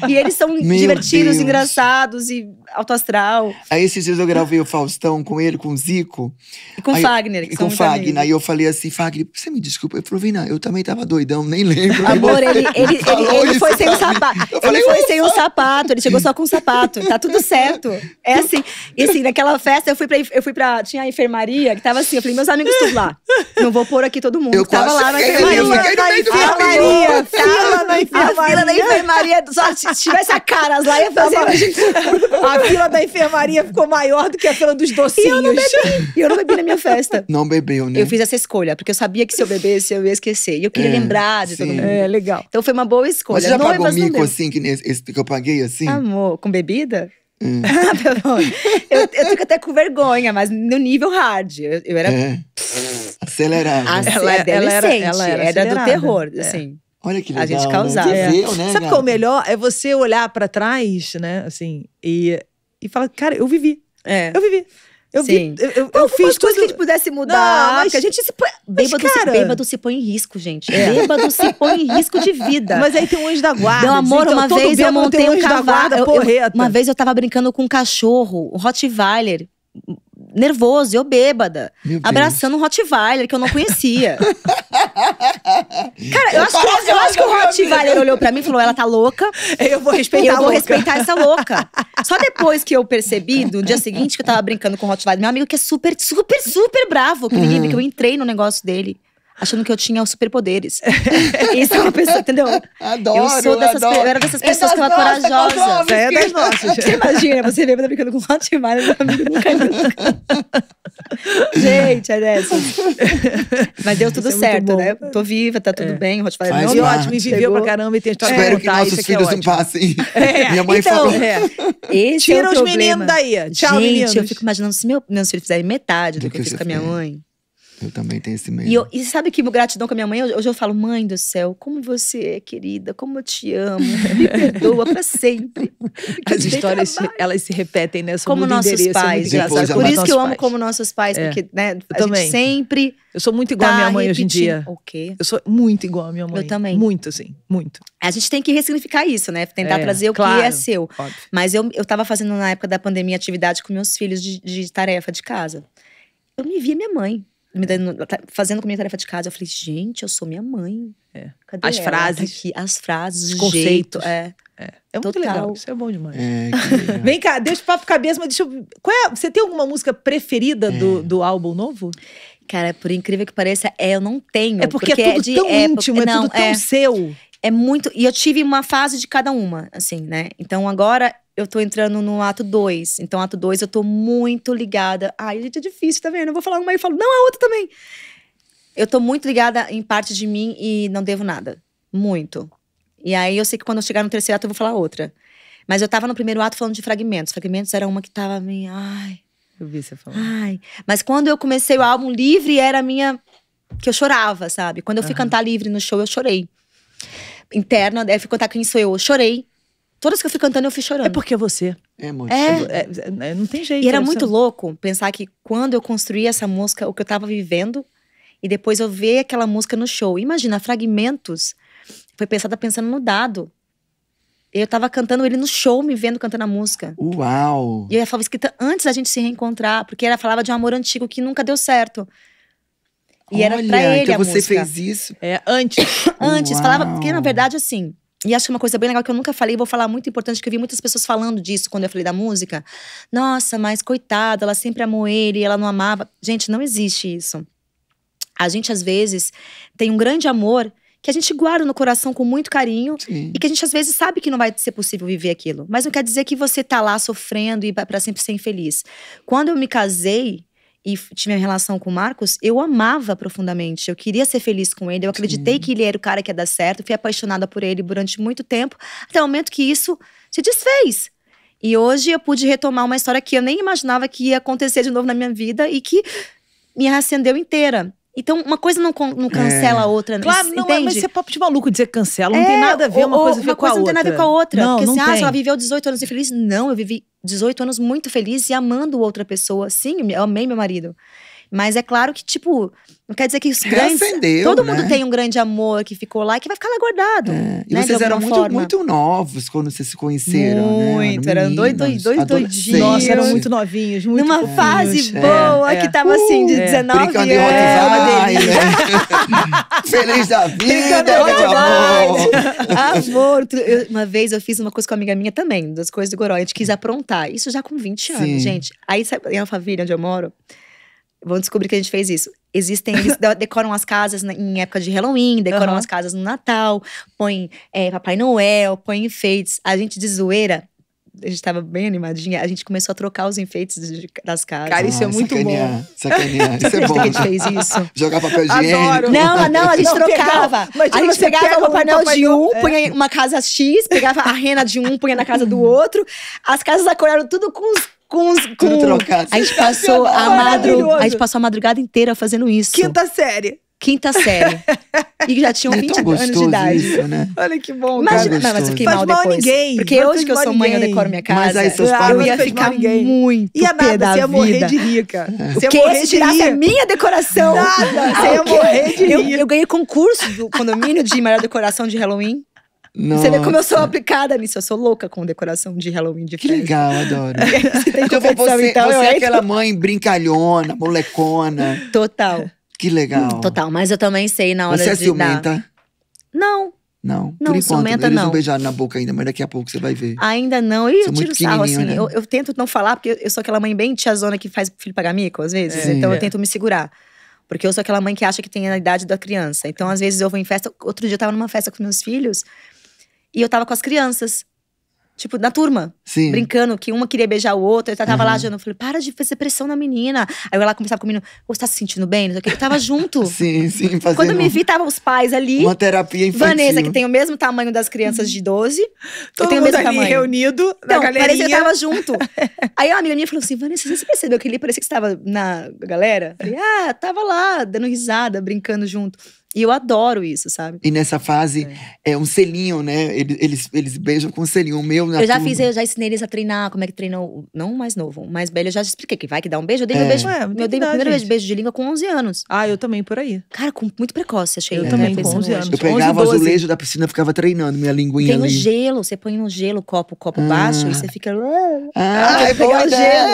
e eles são Meu divertidos, Deus. engraçados e autoastral. Aí esses dias eu gravei o Faustão com ele, com o Zico. E com o Fagner. Fagner, que com são Fagner. E eu falei assim, Fagner, você me desculpa. Ele falou, Vina, eu também tava doidão, nem lembro. Amor, ele, ele, ele, ele foi sem o sapato. Eu ele falei, foi sem o um sapato, ele chegou só com o um sapato. Tá tudo certo. É assim. E assim, naquela festa, eu fui pra. Eu fui pra tinha a enfermaria que tava assim. Eu falei, meus amigos estão lá. Não vou pôr aqui todo mundo. Eu tava lá na enfermaria. Eu fiquei na enfermaria. Tava na enfermaria. A fila da enfermaria. Só se tivesse a caras lá, ia fazer. A fila da enfermaria ficou maior do que a fila dos docinhos. E eu não bebi, eu não bebi na minha festa. Não bebeu, né? Eu fiz essa escolha, porque eu sabia que se eu bebesse, eu ia esquecer. E eu queria é, lembrar de sim. todo mundo. É, legal. Então foi uma boa escolha. Mas você já Noivas pagou mico assim, que, nesse, que eu paguei assim? Amor, com bebida? Hum. eu, eu fico até com vergonha, mas no nível hard. Eu, eu era. É. Acelerada. Ace ela, ela, era, ela era, era do terror, é. assim. Olha que legal. A gente né? causava. Né? né, Sabe qual é o melhor? É você olhar para trás, né? Assim, e, e falar, cara, eu vivi. É. Eu vivi. Eu, Sim. Vi, eu, eu, eu fiz coisas tudo... que a gente pudesse mudar. Não, mas, que a gente se põe. Bêbado, cara... se, bêbado se põe em risco, gente. É. Bêbado se põe em risco de vida. Mas aí tem um anjo da guarda. Meu amor, então, uma vez eu montei um, um cavalo. Uma vez eu tava brincando com um cachorro, um Rottweiler nervoso, eu bêbada, abraçando um Rottweiler que eu não conhecia. Cara, eu, eu acho, que, eu acho que o Rottweiler olhou pra mim e falou: ela tá louca. Eu vou respeitar Eu vou louca. respeitar essa louca. Só depois que eu percebi, no dia seguinte, que eu tava brincando com o Rottweiler, meu amigo que é super, super, super bravo, que, hum. que eu entrei no negócio dele achando que eu tinha os superpoderes. Isso é uma pessoa, entendeu? Adoro, eu sou dessas, adoro. eu era dessas pessoas que eram corajosas. É das nossas. Você imagina, você vê, tá brincando com o Hotmart, meu amigo nunca, viu. Gente, é dessa. Mas deu tudo é certo, né? Tô viva, tá tudo é. bem, o Hotmart é ótimo, viveu Chegou. pra caramba e tem história Espero contar. que nossos é filhos é não passem. Minha mãe então, falou. É. Tira os meninos daí. Tchau, Gente, meninos. eu fico imaginando se meu, meus filhos fizerem metade do, do que, que eu fiz com a minha mãe eu também tenho esse medo. E, eu, e sabe que gratidão com a minha mãe? Hoje eu falo, mãe do céu, como você é querida, como eu te amo, me perdoa pra sempre. As histórias, elas se repetem, né? Como nossos é pais, é Por isso que eu amo pais. como nossos pais, é. porque né, eu também. sempre. Eu sou muito igual tá à minha mãe repetindo. hoje em dia. O quê? Eu sou muito igual à minha mãe. Eu também. Muito, assim, muito. A gente tem que ressignificar isso, né? Tentar é, trazer o claro, que é seu. Óbvio. Mas eu, eu tava fazendo na época da pandemia atividade com meus filhos de, de tarefa de casa. Eu me via minha mãe me dando, tá fazendo comigo a tarefa de casa. Eu falei, gente, eu sou minha mãe. É. Cadê as ela? Tá frases. Tá aqui, as frases, os conceitos. Jeito, é. É, é muito Total. legal, isso é bom demais. É, Vem cá, deixa o papo cabeça, mas deixa eu... Qual é, você tem alguma música preferida é. do, do álbum novo? Cara, por incrível que pareça, é, eu não tenho. É porque, é porque é tudo é de tão época, íntimo, é tudo tão é. seu é muito. E eu tive uma fase de cada uma, assim, né? Então agora eu tô entrando no ato 2. Então, ato 2, eu tô muito ligada. Ai, gente, é difícil, tá vendo? Eu vou falar uma e falo, não, a outra também. Eu tô muito ligada em parte de mim e não devo nada. Muito. E aí eu sei que quando eu chegar no terceiro ato, eu vou falar outra. Mas eu tava no primeiro ato falando de fragmentos. Fragmentos era uma que tava minha. Ai. Eu vi você falando. Ai. Mas quando eu comecei o álbum livre, era a minha. Que eu chorava, sabe? Quando eu fui uhum. cantar livre no show, eu chorei interna, aí eu fui contar quem sou eu. eu chorei. Todas que eu fui cantando, eu fui chorando. É porque é você. É, muito. É. é, é, é, não tem jeito. E era é muito louco pensar que quando eu construí essa música, o que eu tava vivendo, e depois eu ver aquela música no show. Imagina, fragmentos. Foi pensada pensando no dado. Eu tava cantando ele no show, me vendo cantando a música. Uau! E eu falava escrita antes da gente se reencontrar, porque ela falava de um amor antigo que nunca deu certo. E Olha, era pra ele então a você música. fez isso? É, antes. antes, Uau. falava, porque na verdade assim, e acho que uma coisa bem legal que eu nunca falei, vou falar muito importante, que eu vi muitas pessoas falando disso quando eu falei da música. Nossa, mas coitada, ela sempre amou ele, ela não amava. Gente, não existe isso. A gente, às vezes, tem um grande amor que a gente guarda no coração com muito carinho Sim. e que a gente às vezes sabe que não vai ser possível viver aquilo. Mas não quer dizer que você tá lá sofrendo e para sempre ser infeliz. Quando eu me casei, e tive minha relação com o Marcos, eu amava profundamente. Eu queria ser feliz com ele. Eu acreditei Sim. que ele era o cara que ia dar certo. Fui apaixonada por ele durante muito tempo, até o momento que isso se desfez. E hoje eu pude retomar uma história que eu nem imaginava que ia acontecer de novo na minha vida e que me acendeu inteira. Então, uma coisa não, não é. cancela é. a outra. Né? Claro, entende? não, é, mas você é papo de maluco dizer cancela. Não é, tem nada a ver uma ou, coisa, a uma coisa não tem nada a ver com a outra. Não, porque não assim, tem. ah, só viveu 18 anos infeliz. Não, eu vivi 18 anos muito feliz e amando outra pessoa. Sim, eu amei meu marido. Mas é claro que, tipo, não quer dizer que os grandes. Reacendeu, né? todo né? mundo tem um grande amor que ficou lá e que vai ficar lá guardado. É. E né, vocês eram muito, muito novos quando vocês se conheceram. Né? Muito, né? eram, meninos, dois, dois, doidinhos. Nossa, eram muito novinhos, muito Numa fofinhos, fase é, boa, é. que tava assim, de é. Uh, 19 anos. Vai, vai, Feliz da vida, meu amor. Amor. Eu, uma vez eu fiz uma coisa com uma amiga minha também, das coisas do Goró. A gente quis aprontar. Isso já com 20 anos, gente. Aí, sabe, em Alphaville, onde eu moro vão descobrir que a gente fez isso. Existem, eles decoram as casas em época de Halloween, decoram uhum. as casas no Natal, põem é, Papai Noel, põem enfeites. A gente de zoeira, a gente tava bem animadinha, a gente começou a trocar os enfeites de, das casas. Cara, isso é ah, é muito bom. Sacaninha, isso é bom. a gente fez isso. Jogar papel de Adoro. Não, não, a gente não, trocava. Pegava, tipo a gente assim, pegava o Papai Noel de um, é. punha uma casa X, pegava a rena de um, punha na casa do outro. As casas acordaram tudo com os com os. Com... A gente passou a, é madru... a gente passou a madrugada inteira fazendo isso. Quinta série. Quinta série. E já tinham é 20 anos de idade. Isso, né? Olha que bom. Imagina, não mas eu fiquei Faz mal depois. Ninguém. Porque hoje que eu sou mãe, ninguém. eu decoro minha casa. Mas aí seus pais eu ia ficar muito. e nada, da você ia morrer de é rica. É. Você ia que morrer a minha decoração. Nada, você ah, ia morrer de rica. Eu, eu ganhei concurso do condomínio de melhor decoração de Halloween. Nossa. Você vê como eu sou aplicada nisso. Eu sou louca com decoração de Halloween de Que legal, adoro. você tem então, você, então, você é aquela mãe brincalhona, molecona. Total. Que legal. Total, mas eu também sei na hora você é de Você é ciumenta? Dar. Não. Não, não, por enquanto, ciumenta, eles não. beijaram na boca ainda, mas daqui a pouco você vai ver. Ainda não, e é eu tiro sarro, assim, né? eu, eu, tento não falar, porque eu sou aquela mãe bem tiazona que faz o filho pagar mico, às vezes, é, então é. eu tento me segurar. Porque eu sou aquela mãe que acha que tem a idade da criança. Então, às vezes, eu vou em festa. Outro dia eu tava numa festa com meus filhos. E eu tava com as crianças. Tipo, na turma. Sim. Brincando, que uma queria beijar o outro. Eu tava uhum. lá ajudando. Eu falei, para de fazer pressão na menina. Aí eu lá começava com o menino, você tá se sentindo bem? Eu tava junto. sim, sim, fazendo. Quando me vi, tava os pais ali. Uma terapia infantil. Vanessa, que tem o mesmo tamanho das crianças de 12. Todo eu tenho o mesmo tamanho. reunido então, na Parecia que tava junto. Aí a amiga minha falou assim, Vanessa, você percebeu que ele parecia que você tava na galera? Eu falei, ah, tava lá, dando risada, brincando junto. E eu adoro isso, sabe? E nessa fase é, é um selinho, né? Eles, eles, beijam com um selinho. O meu na Eu já turma. fiz, eu já ensinei eles a treinar, como é que treina o, não o mais novo, o mais velho. Eu já expliquei que vai que dá um beijo. Eu dei é. é. meu beijo. É, eu dei meu primeiro beijo, de língua com 11 anos. Ah, eu também, por aí. Cara, com, muito precoce, achei. Eu é. também, com 11 anos. Eu pegava 11, o azulejo da piscina ficava treinando minha linguinha Tem ali. Tem o gelo, você põe no gelo, copo, copo ah. baixo, e você fica… Ah, ah, ah é boa o gelo.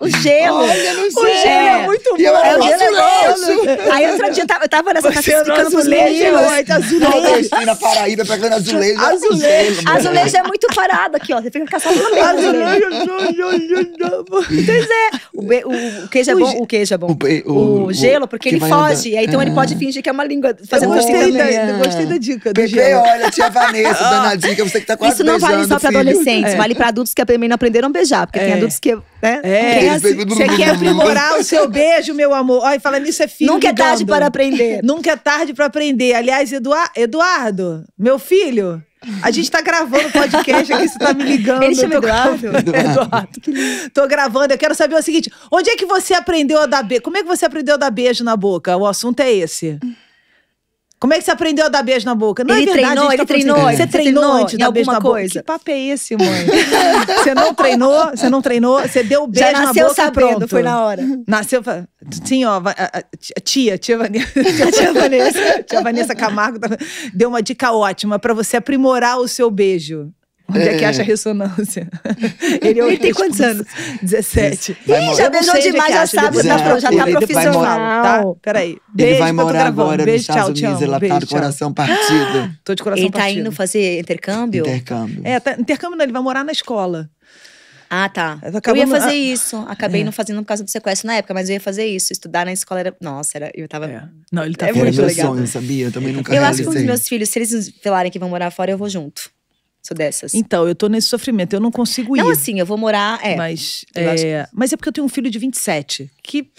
o gelo. Olha, não sei. É o gelo é muito bom. É o gelo Aí outro dia tava, eu tava nessa Você é classificação azulejo, né? tá azulejo. azulejo. na Paraíba pegando azulejo. É azulejo. Azulejo é muito parado aqui, ó. Você fica caçando no meio. Azulejo. Pois é. O, be, o, o, queijo é bom. O queijo é bom. O, o gelo, porque ele foge. Então ah. ele é. pode fingir que é uma língua. Fazendo eu gostei, da, eu gostei da dica. Pepe, olha, tia Vanessa, danadinha, você que tá quase Isso não vale só pra adolescentes, vale pra adultos que também não aprenderam a beijar. Porque tem adultos que né? É, assim, você quer aprimorar o seu beijo, meu amor. Olha, fala nisso, é filho. Nunca é tarde para aprender. Nunca é tarde para aprender. Aliás, Eduardo, meu filho, a gente tá gravando podcast aqui, você tá me ligando. Ele chama Eduardo. Eduardo. Tô gravando, eu quero saber o seguinte: onde é que você aprendeu a dar beijo? Como é que você aprendeu a dar beijo na boca? O assunto é esse. Como é que você aprendeu a dar beijo na boca? Não, é ele é verdade, treinou, tá ele tá treinou. você, treinou, antes de dar beijo na coisa? boca? Que papo é esse, mãe? você não treinou, você não treinou, você deu beijo Já na boca sabendo, pronto. foi na hora. Nasceu, sim, ó, a, a tia, tia Vanessa. tia Vanessa. tia Vanessa Camargo tá- deu uma dica ótima para você aprimorar o seu beijo. Onde é, é. É, é que acha ressonância? Ele, ele tem quantos anos? 17. Ih, já beijou demais, já sabe, tá já, tá, tá ele profissional. Morar, tá? Peraí. Beijo, ele vai tá? morar agora beijo, nos tchau, Estados Unidos, ela tá de coração partido. Tô de coração ele tá partido. Ele tá indo fazer intercâmbio? Intercâmbio. É, tá, intercâmbio não, ele vai morar na escola. Ah, tá. Eu, eu ia fazer ah. isso. Acabei é. não fazendo por causa do sequestro na época, mas eu ia fazer isso. Estudar na escola era. Nossa, era... eu tava. É. Não, ele tá é muito legal. sonho, sabia? Eu também nunca Eu realizei. acho que os meus filhos, se eles falarem que vão morar fora, eu vou junto. Sou dessas. Então, eu tô nesse sofrimento, eu não consigo ir. Não, assim, eu vou morar. É, mas, é, mas é porque eu tenho um filho de 27 que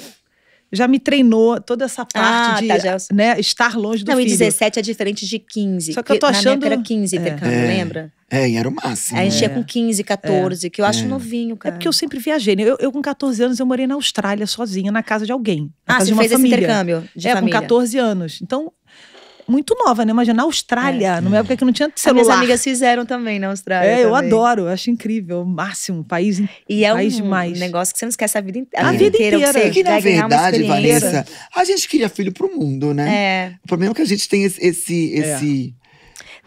já me treinou toda essa ah, parte ah, de tá, já... né, estar longe do não, filho. Não, e 17 é diferente de 15. Só que, eu tô achando… Na minha era 15, é. intercâmbio, é. lembra? É, e era o máximo. a gente ia né? com 15, 14, que eu é. acho novinho, é cara. É porque eu sempre viajei. Né? Eu, eu, com 14 anos, eu morei na Austrália sozinha, na casa de alguém. Na ah, você fez família. esse intercâmbio de é, família. com 14 anos. Então, muito nova, né? Imagina, na é. Austrália, é. numa época que não tinha celular. As minhas amigas fizeram também na Austrália. É, também. eu adoro, acho incrível. O máximo, país E é país um demais. negócio que você não esquece a vida, inteira a vida inteira. inteira. Que, você que na verdade, Vanessa, a gente queria filho pro mundo, né? É. O problema é que a gente tem esse, esse, é. esse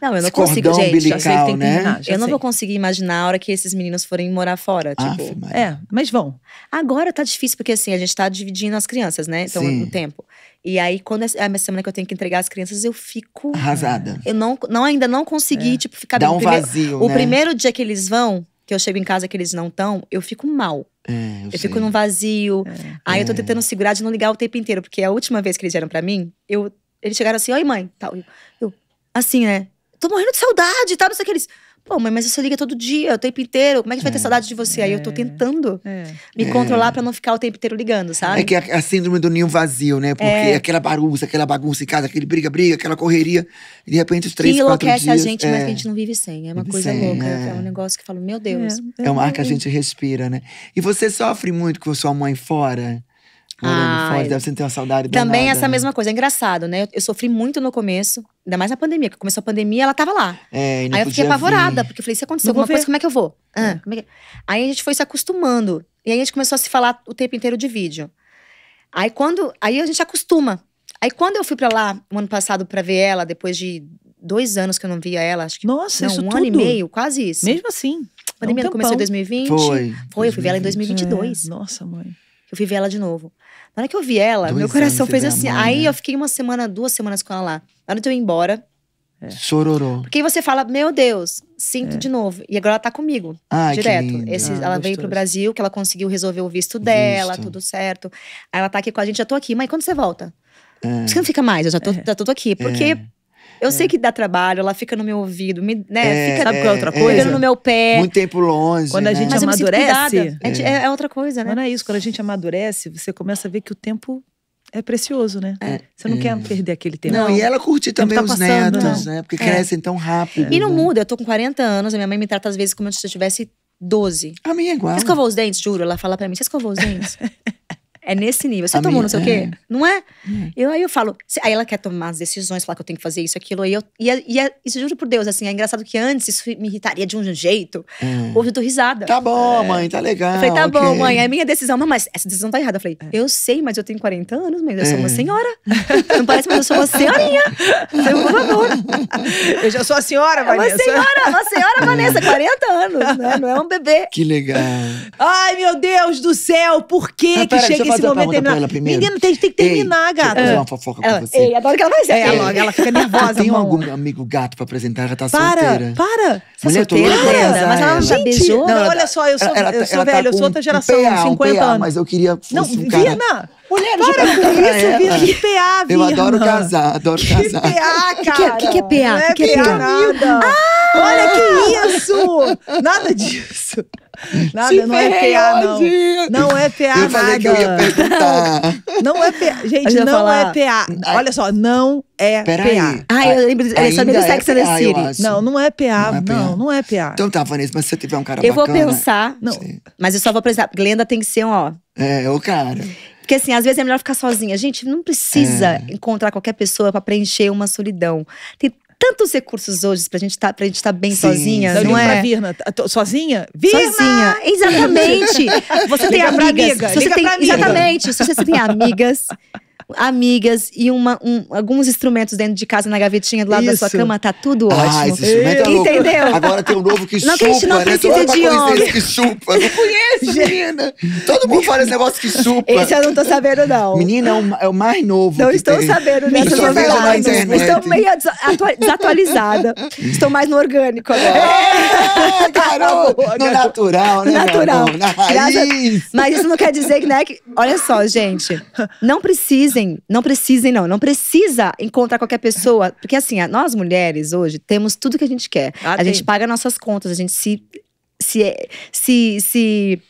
não, eu não consigo, gente. Umbilical, já sei que tem que né? eu sei. não vou conseguir imaginar a hora que esses meninos forem morar fora. Ah, tipo, é, mas vão. Agora tá difícil, porque assim, a gente tá dividindo as crianças, né? Então, Sim. o tempo. E aí, quando é, é a minha semana que eu tenho que entregar as crianças, eu fico. Arrasada. Eu não, não ainda não consegui, é. tipo, ficar Dá um primeiro, vazio. O né? primeiro dia que eles vão, que eu chego em casa que eles não estão, eu fico mal. É, eu, eu fico num vazio. É. Aí eu tô é. tentando segurar de não ligar o tempo inteiro, porque a última vez que eles vieram para mim, eu, eles chegaram assim: oi, mãe. Tal. Eu, eu, assim, né? tô morrendo de saudade, tá? Não sei o que eles. Pô, mãe, mas você liga todo dia, o tempo inteiro. Como é que vai é, ter saudade de você? É, Aí eu tô é, tentando é, me é. controlar para não ficar o tempo inteiro ligando, sabe? É que a, a síndrome do ninho vazio, né? Porque é. aquela bagunça, aquela bagunça em casa, aquele briga-briga, aquela correria. E de repente, os três, que quatro dias… enlouquece a gente, mas que a gente não vive sem. É uma coisa sem, louca. É. um negócio que eu falo, meu Deus. É, um ar que a gente respira, né? E você sofre muito com sua mãe fora? Morando fora, deve ter uma saudade Também danada, essa né? mesma coisa. É engraçado, né? Eu, eu, sofri muito no começo, ainda mais na pandemia, porque começou a pandemia, ela tava lá. É, Aí eu fiquei apavorada, vir. porque eu falei: se aconteceu alguma ver. coisa, como é que eu vou? É. Ah, é. É que... Aí a gente foi se acostumando. E aí a gente começou a se falar o tempo inteiro de vídeo. Aí quando. Aí a gente acostuma. Aí quando eu fui para lá no um ano passado para ver ela, depois de dois anos que eu não via ela, acho que. Nossa, não, isso um tudo. ano e meio, quase isso. Mesmo assim. A pandemia é um começou em 2020. Foi. Foi, 2020. eu fui ver ela em 2022. É, nossa, mãe. Eu fui ver ela de novo. Na hora que eu vi ela, Dois meu coração fez assim. Mãe, aí né? eu fiquei uma semana, duas semanas com ela lá. Na hora que eu ir embora. É. Chororô. Porque você fala, meu Deus, sinto é. de novo. E agora ela tá comigo, Ai, direto. Esse, ah, ela gostoso. veio pro Brasil, que ela conseguiu resolver o visto dela, visto. tudo certo. Aí ela tá aqui com a gente, já tô aqui. Mas quando você volta? É. Por que não fica mais? Eu já tô, é. já tô aqui. Porque é. Eu é. sei que dá trabalho, ela fica no meu ouvido, me, né? É, fica, sabe qual é outra é, coisa? fica no meu pé. Muito tempo longe. Quando a né? gente né? amadurece. É. É. é. outra coisa, né? Não é isso. Quando a gente amadurece, você começa a ver que o tempo. É precioso, né? Você não quer perder aquele tempo. Não, e ela curte também tá os passando, netos, não. Né? né? Porque crescem tão rápido. E não né? muda. Eu tô com 40 anos, a minha mãe me trata às vezes como se eu tivesse 12. A minha é igual. Você escovou os dentes, juro. Ela fala pra mim, você escovou os dentes? É nesse nível. Você tomou não sei é. o quê? É. Não é? é. Eu, aí eu falo. Aí ela quer tomar as decisões, falar que eu tenho que fazer isso, aquilo. E eu. E, é, e, e é, juro por Deus, assim, é engraçado que antes isso me irritaria de um jeito. Hum. Hoje risada. Tá bom, é. mãe, tá legal. Eu falei, tá okay. bom, mãe, é minha decisão. Não, mas essa decisão tá errada. Eu falei, eu sei, mas eu tenho 40 anos, mas eu sou uma senhora. não parece, mas eu sou uma senhorinha. Então, por favor. Eu já sou a senhora, Vanessa. Uma senhora, uma senhora, Vanessa, 40 anos, né? Não é um bebê. Que legal. Ai, meu Deus do céu, por que ah, que pera, chega nesse momento terminar. É menina, tem, tem que terminar, Ei, gata. Deixa eu uma fofoca ela, pra você. Ei, adoro que ela faz é, ela, ela fica nervosa. Tem algum amigo gato pra apresentar? Ela tá para, solteira. Para, para. É Mulher, solteira, Brenda, mas ela não já beijou? Não, olha tá- só, eu sou, ela, tá- eu sou tá velha, eu sou outra geração, 50 anos. Mas eu queria Não, fosse um cara... Mulher, para com isso, Vina. Que PA, Vina. Eu adoro casar, adoro casar. que é- PA, cara. O que, é PA? Não que é PA, PA? Ah! Olha que isso! Nada disso. Nada, não é PA, não. Hoje. Não é PA, eu nada. Que eu ia perguntar. Não é PA. Gente, não é falar. é PA. Olha só, não é Pera PA. Aí. Ah, eu lembro. Eu do é Sex and the City. Não, não é PA. É não, Não, é PA. Então tá, Vanessa, mas se você tiver um cara eu bacana… Eu vou pensar. Não, mas eu só vou pensar. Glenda tem que ser um, ó… É, o cara. Porque assim, às vezes é melhor ficar sozinha. Gente, não precisa é. encontrar qualquer pessoa para preencher uma solidão. Tem tantos recursos hoje pra gente tá, estar tá bem Sim. sozinha, eu não é? Pra Virna, sozinha? Virna! Sozinha, exatamente. Você tem amigas, amiga. você liga tem, exatamente. Se você tem amigas, amigas e uma, um, alguns instrumentos dentro de casa na gavetinha do lado isso. da sua cama, tá tudo ah, ótimo. Ah, esse instrumento é louco. Entendeu? Agora tem um novo que não, chupa, que a gente não né? Precisa de homem. que chupa. Não conheço, menina. Todo mundo fala esse negócio que chupa. Esse eu não tô sabendo, não. Menina, é o, é o mais novo. Não estou tem. sabendo nessas novidades. Estou meio desatualizada. estou mais no orgânico agora. É, garoto, no natural, né? Natural. na raiz. Mas isso não quer dizer que, né? Que, olha só, gente. Não precisa precisem, não precisem, não, não precisa encontrar qualquer pessoa. Porque assim, nós mulheres hoje temos tudo que a gente quer. Ah, a tem. gente paga nossas contas, a gente se. se, se, se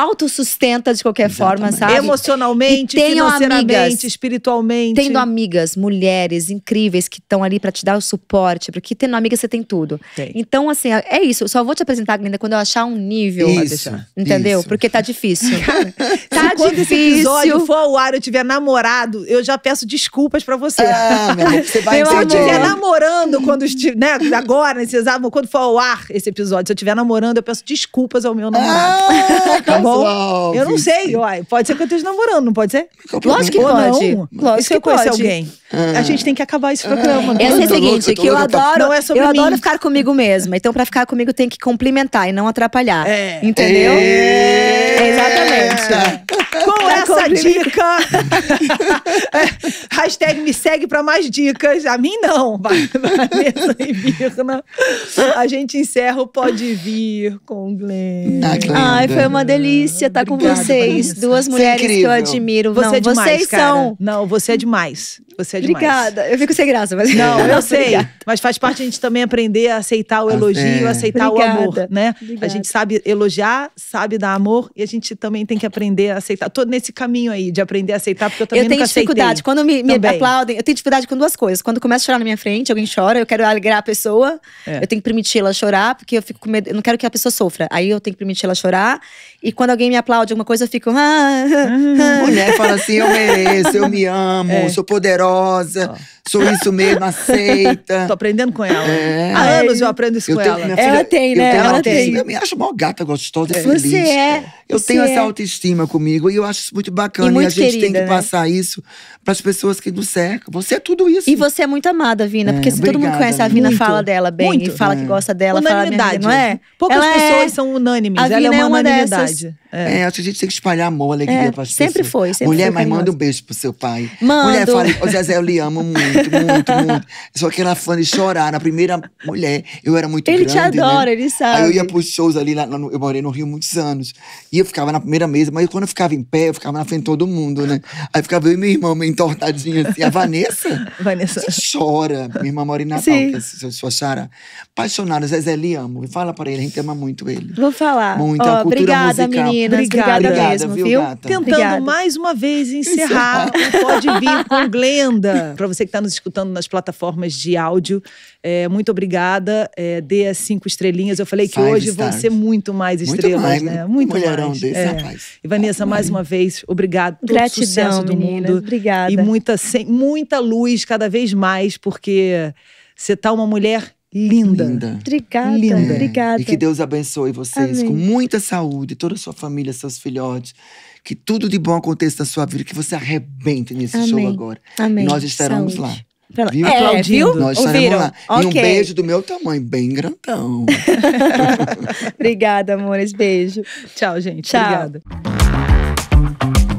autossustenta de qualquer Exatamente. forma, sabe? Emocionalmente, e financeiramente, amigas, espiritualmente. Tendo amigas, mulheres incríveis que estão ali para te dar o suporte, porque tendo amiga você tem tudo. Tem. Então, assim, é isso. Eu só vou te apresentar, Glinda, quando eu achar um nível. Isso, deixar, entendeu? Isso. Porque tá difícil. tá difícil. quando esse episódio for ao ar, eu tiver namorado, eu já peço desculpas para você. Ah, meu, você vai Se eu estiver namorando quando estiver, né, agora, nesse exato, quando for ao ar esse episódio, se eu estiver namorando, eu peço desculpas ao meu namorado. Ah, tá bom? bom. eu não sei. Uai, pode ser que eu esteja namorando, não pode ser? É Lógico que pode. Lógico que eu conheço alguém. Ah. A gente tem que acabar esse programa. Ah. Essa é o seguinte, que eu tá- adoro, é sobre eu mim. adoro ficar comigo mesma. Então, pra ficar comigo, tem que complementar e não atrapalhar. É. Entendeu? É. Exatamente. É. Com pra essa dica. É, hashtag me segue pra mais dicas. A mim não. Vanessa e A gente encerra o Pode Vir com o Glenn. Glenn. Ai, foi uma delícia delícia estar tá com vocês. Duas é mulheres é que eu admiro. Você não, é demais, vocês cara. são. Não, você é demais. Você é demais. Obrigada. Eu fico sem graça, mas. Não, eu sei. Mas faz parte a gente também aprender a aceitar o ah, elogio, é. aceitar Obrigada. o amor, né? Obrigada. A gente sabe elogiar, sabe dar amor e a gente também tem que aprender a aceitar. Tô nesse caminho aí de aprender a aceitar, porque eu também eu tenho dificuldade. Aceitei. Quando me, me aplaudem, eu tenho dificuldade com duas coisas. Quando começa a chorar na minha frente, alguém chora, eu quero alegrar a pessoa, é. eu tenho que permitir ela chorar, porque eu fico com medo, eu não quero que a pessoa sofra. Aí eu tenho que permitir ela chorar e quando alguém me aplaude alguma coisa, eu fico. Ah, ah. ah, Mulher fala assim: eu mereço, eu me amo, é. sou poderosa, sou isso mesmo, aceita. Tô aprendendo com ela. É. Há anos eu aprendo isso eu com tenho, ela. Filha, né? ela tem, né? ela tem. Eu me acho mó gata, gostosa, é. feliz. Você é. Eu tenho é. essa autoestima comigo e eu acho isso muito bacana. E, muito e a gente querida, tem que né? passar isso para as pessoas que nos cercam. Você é tudo isso. E você é muito amada, Vina, é, porque se todo mundo conhece a Vina, muito. fala dela bem muito. e fala que é. gosta dela. Unanimidade, não é? Poucas ela pessoas são unânimes. A ela Vina é uma, é uma dessas é. é. acho que a gente tem que espalhar amor, alegria é, para as sempre Foi, sempre Mulher, foi mas manda um beijo pro seu pai. Mando. Mulher, fala, ô Zezé, eu lhe amo muito, muito, muito. Sou aquela fã de chorar. Na primeira mulher, eu era muito ele grande. Ele né? te adora, né? ele sabe. Aí eu ia pros shows ali, lá, no, eu morei no Rio muitos anos. E eu ficava na primeira mesa, mas quando eu ficava em pé, eu ficava na frente de todo mundo, né? Aí ficava eu e minha irmã, meio entortadinha assim. A Vanessa? Vanessa. chora. Minha irmã mora em Natal, que é sua, sua Sara. Apaixonada, Zezé, lhe amo. Fala para ele, a gente ama muito ele. Vou falar. Muito, oh, é a cultura obrigada, musical meninas. Obrigada, obrigada mesmo, viu? viu? Tentando obrigada. mais uma vez encerrar Pode Vir com Glenda. Para você que está nos escutando nas plataformas de áudio, é, muito obrigada. É, dê as cinco estrelinhas. Eu falei que Five hoje stars. vão ser muito mais estrelas, muito mais, né? Muito mulherão mais. desse, é. rapaz. E Vanessa, mais uma vez, obrigado. Todo Gratidão, sucesso do menina. mundo. Obrigada. E muita, muita luz cada vez mais, porque você tá uma mulher linda. Linda. Obrigada, linda. obrigada. E que Deus abençoe vocês Amém. com muita saúde, toda a sua família, seus filhotes. Que tudo de bom aconteça na sua vida, que você arrebente nesse Amém. show agora. Amém. Nós estaremos saúde. lá. Viu, é, Nós estaremos Ouviram? lá. Okay. E um beijo do meu tamanho, bem grandão. obrigada, amores. Beijo. Tchau, gente. Tchau. Obrigada.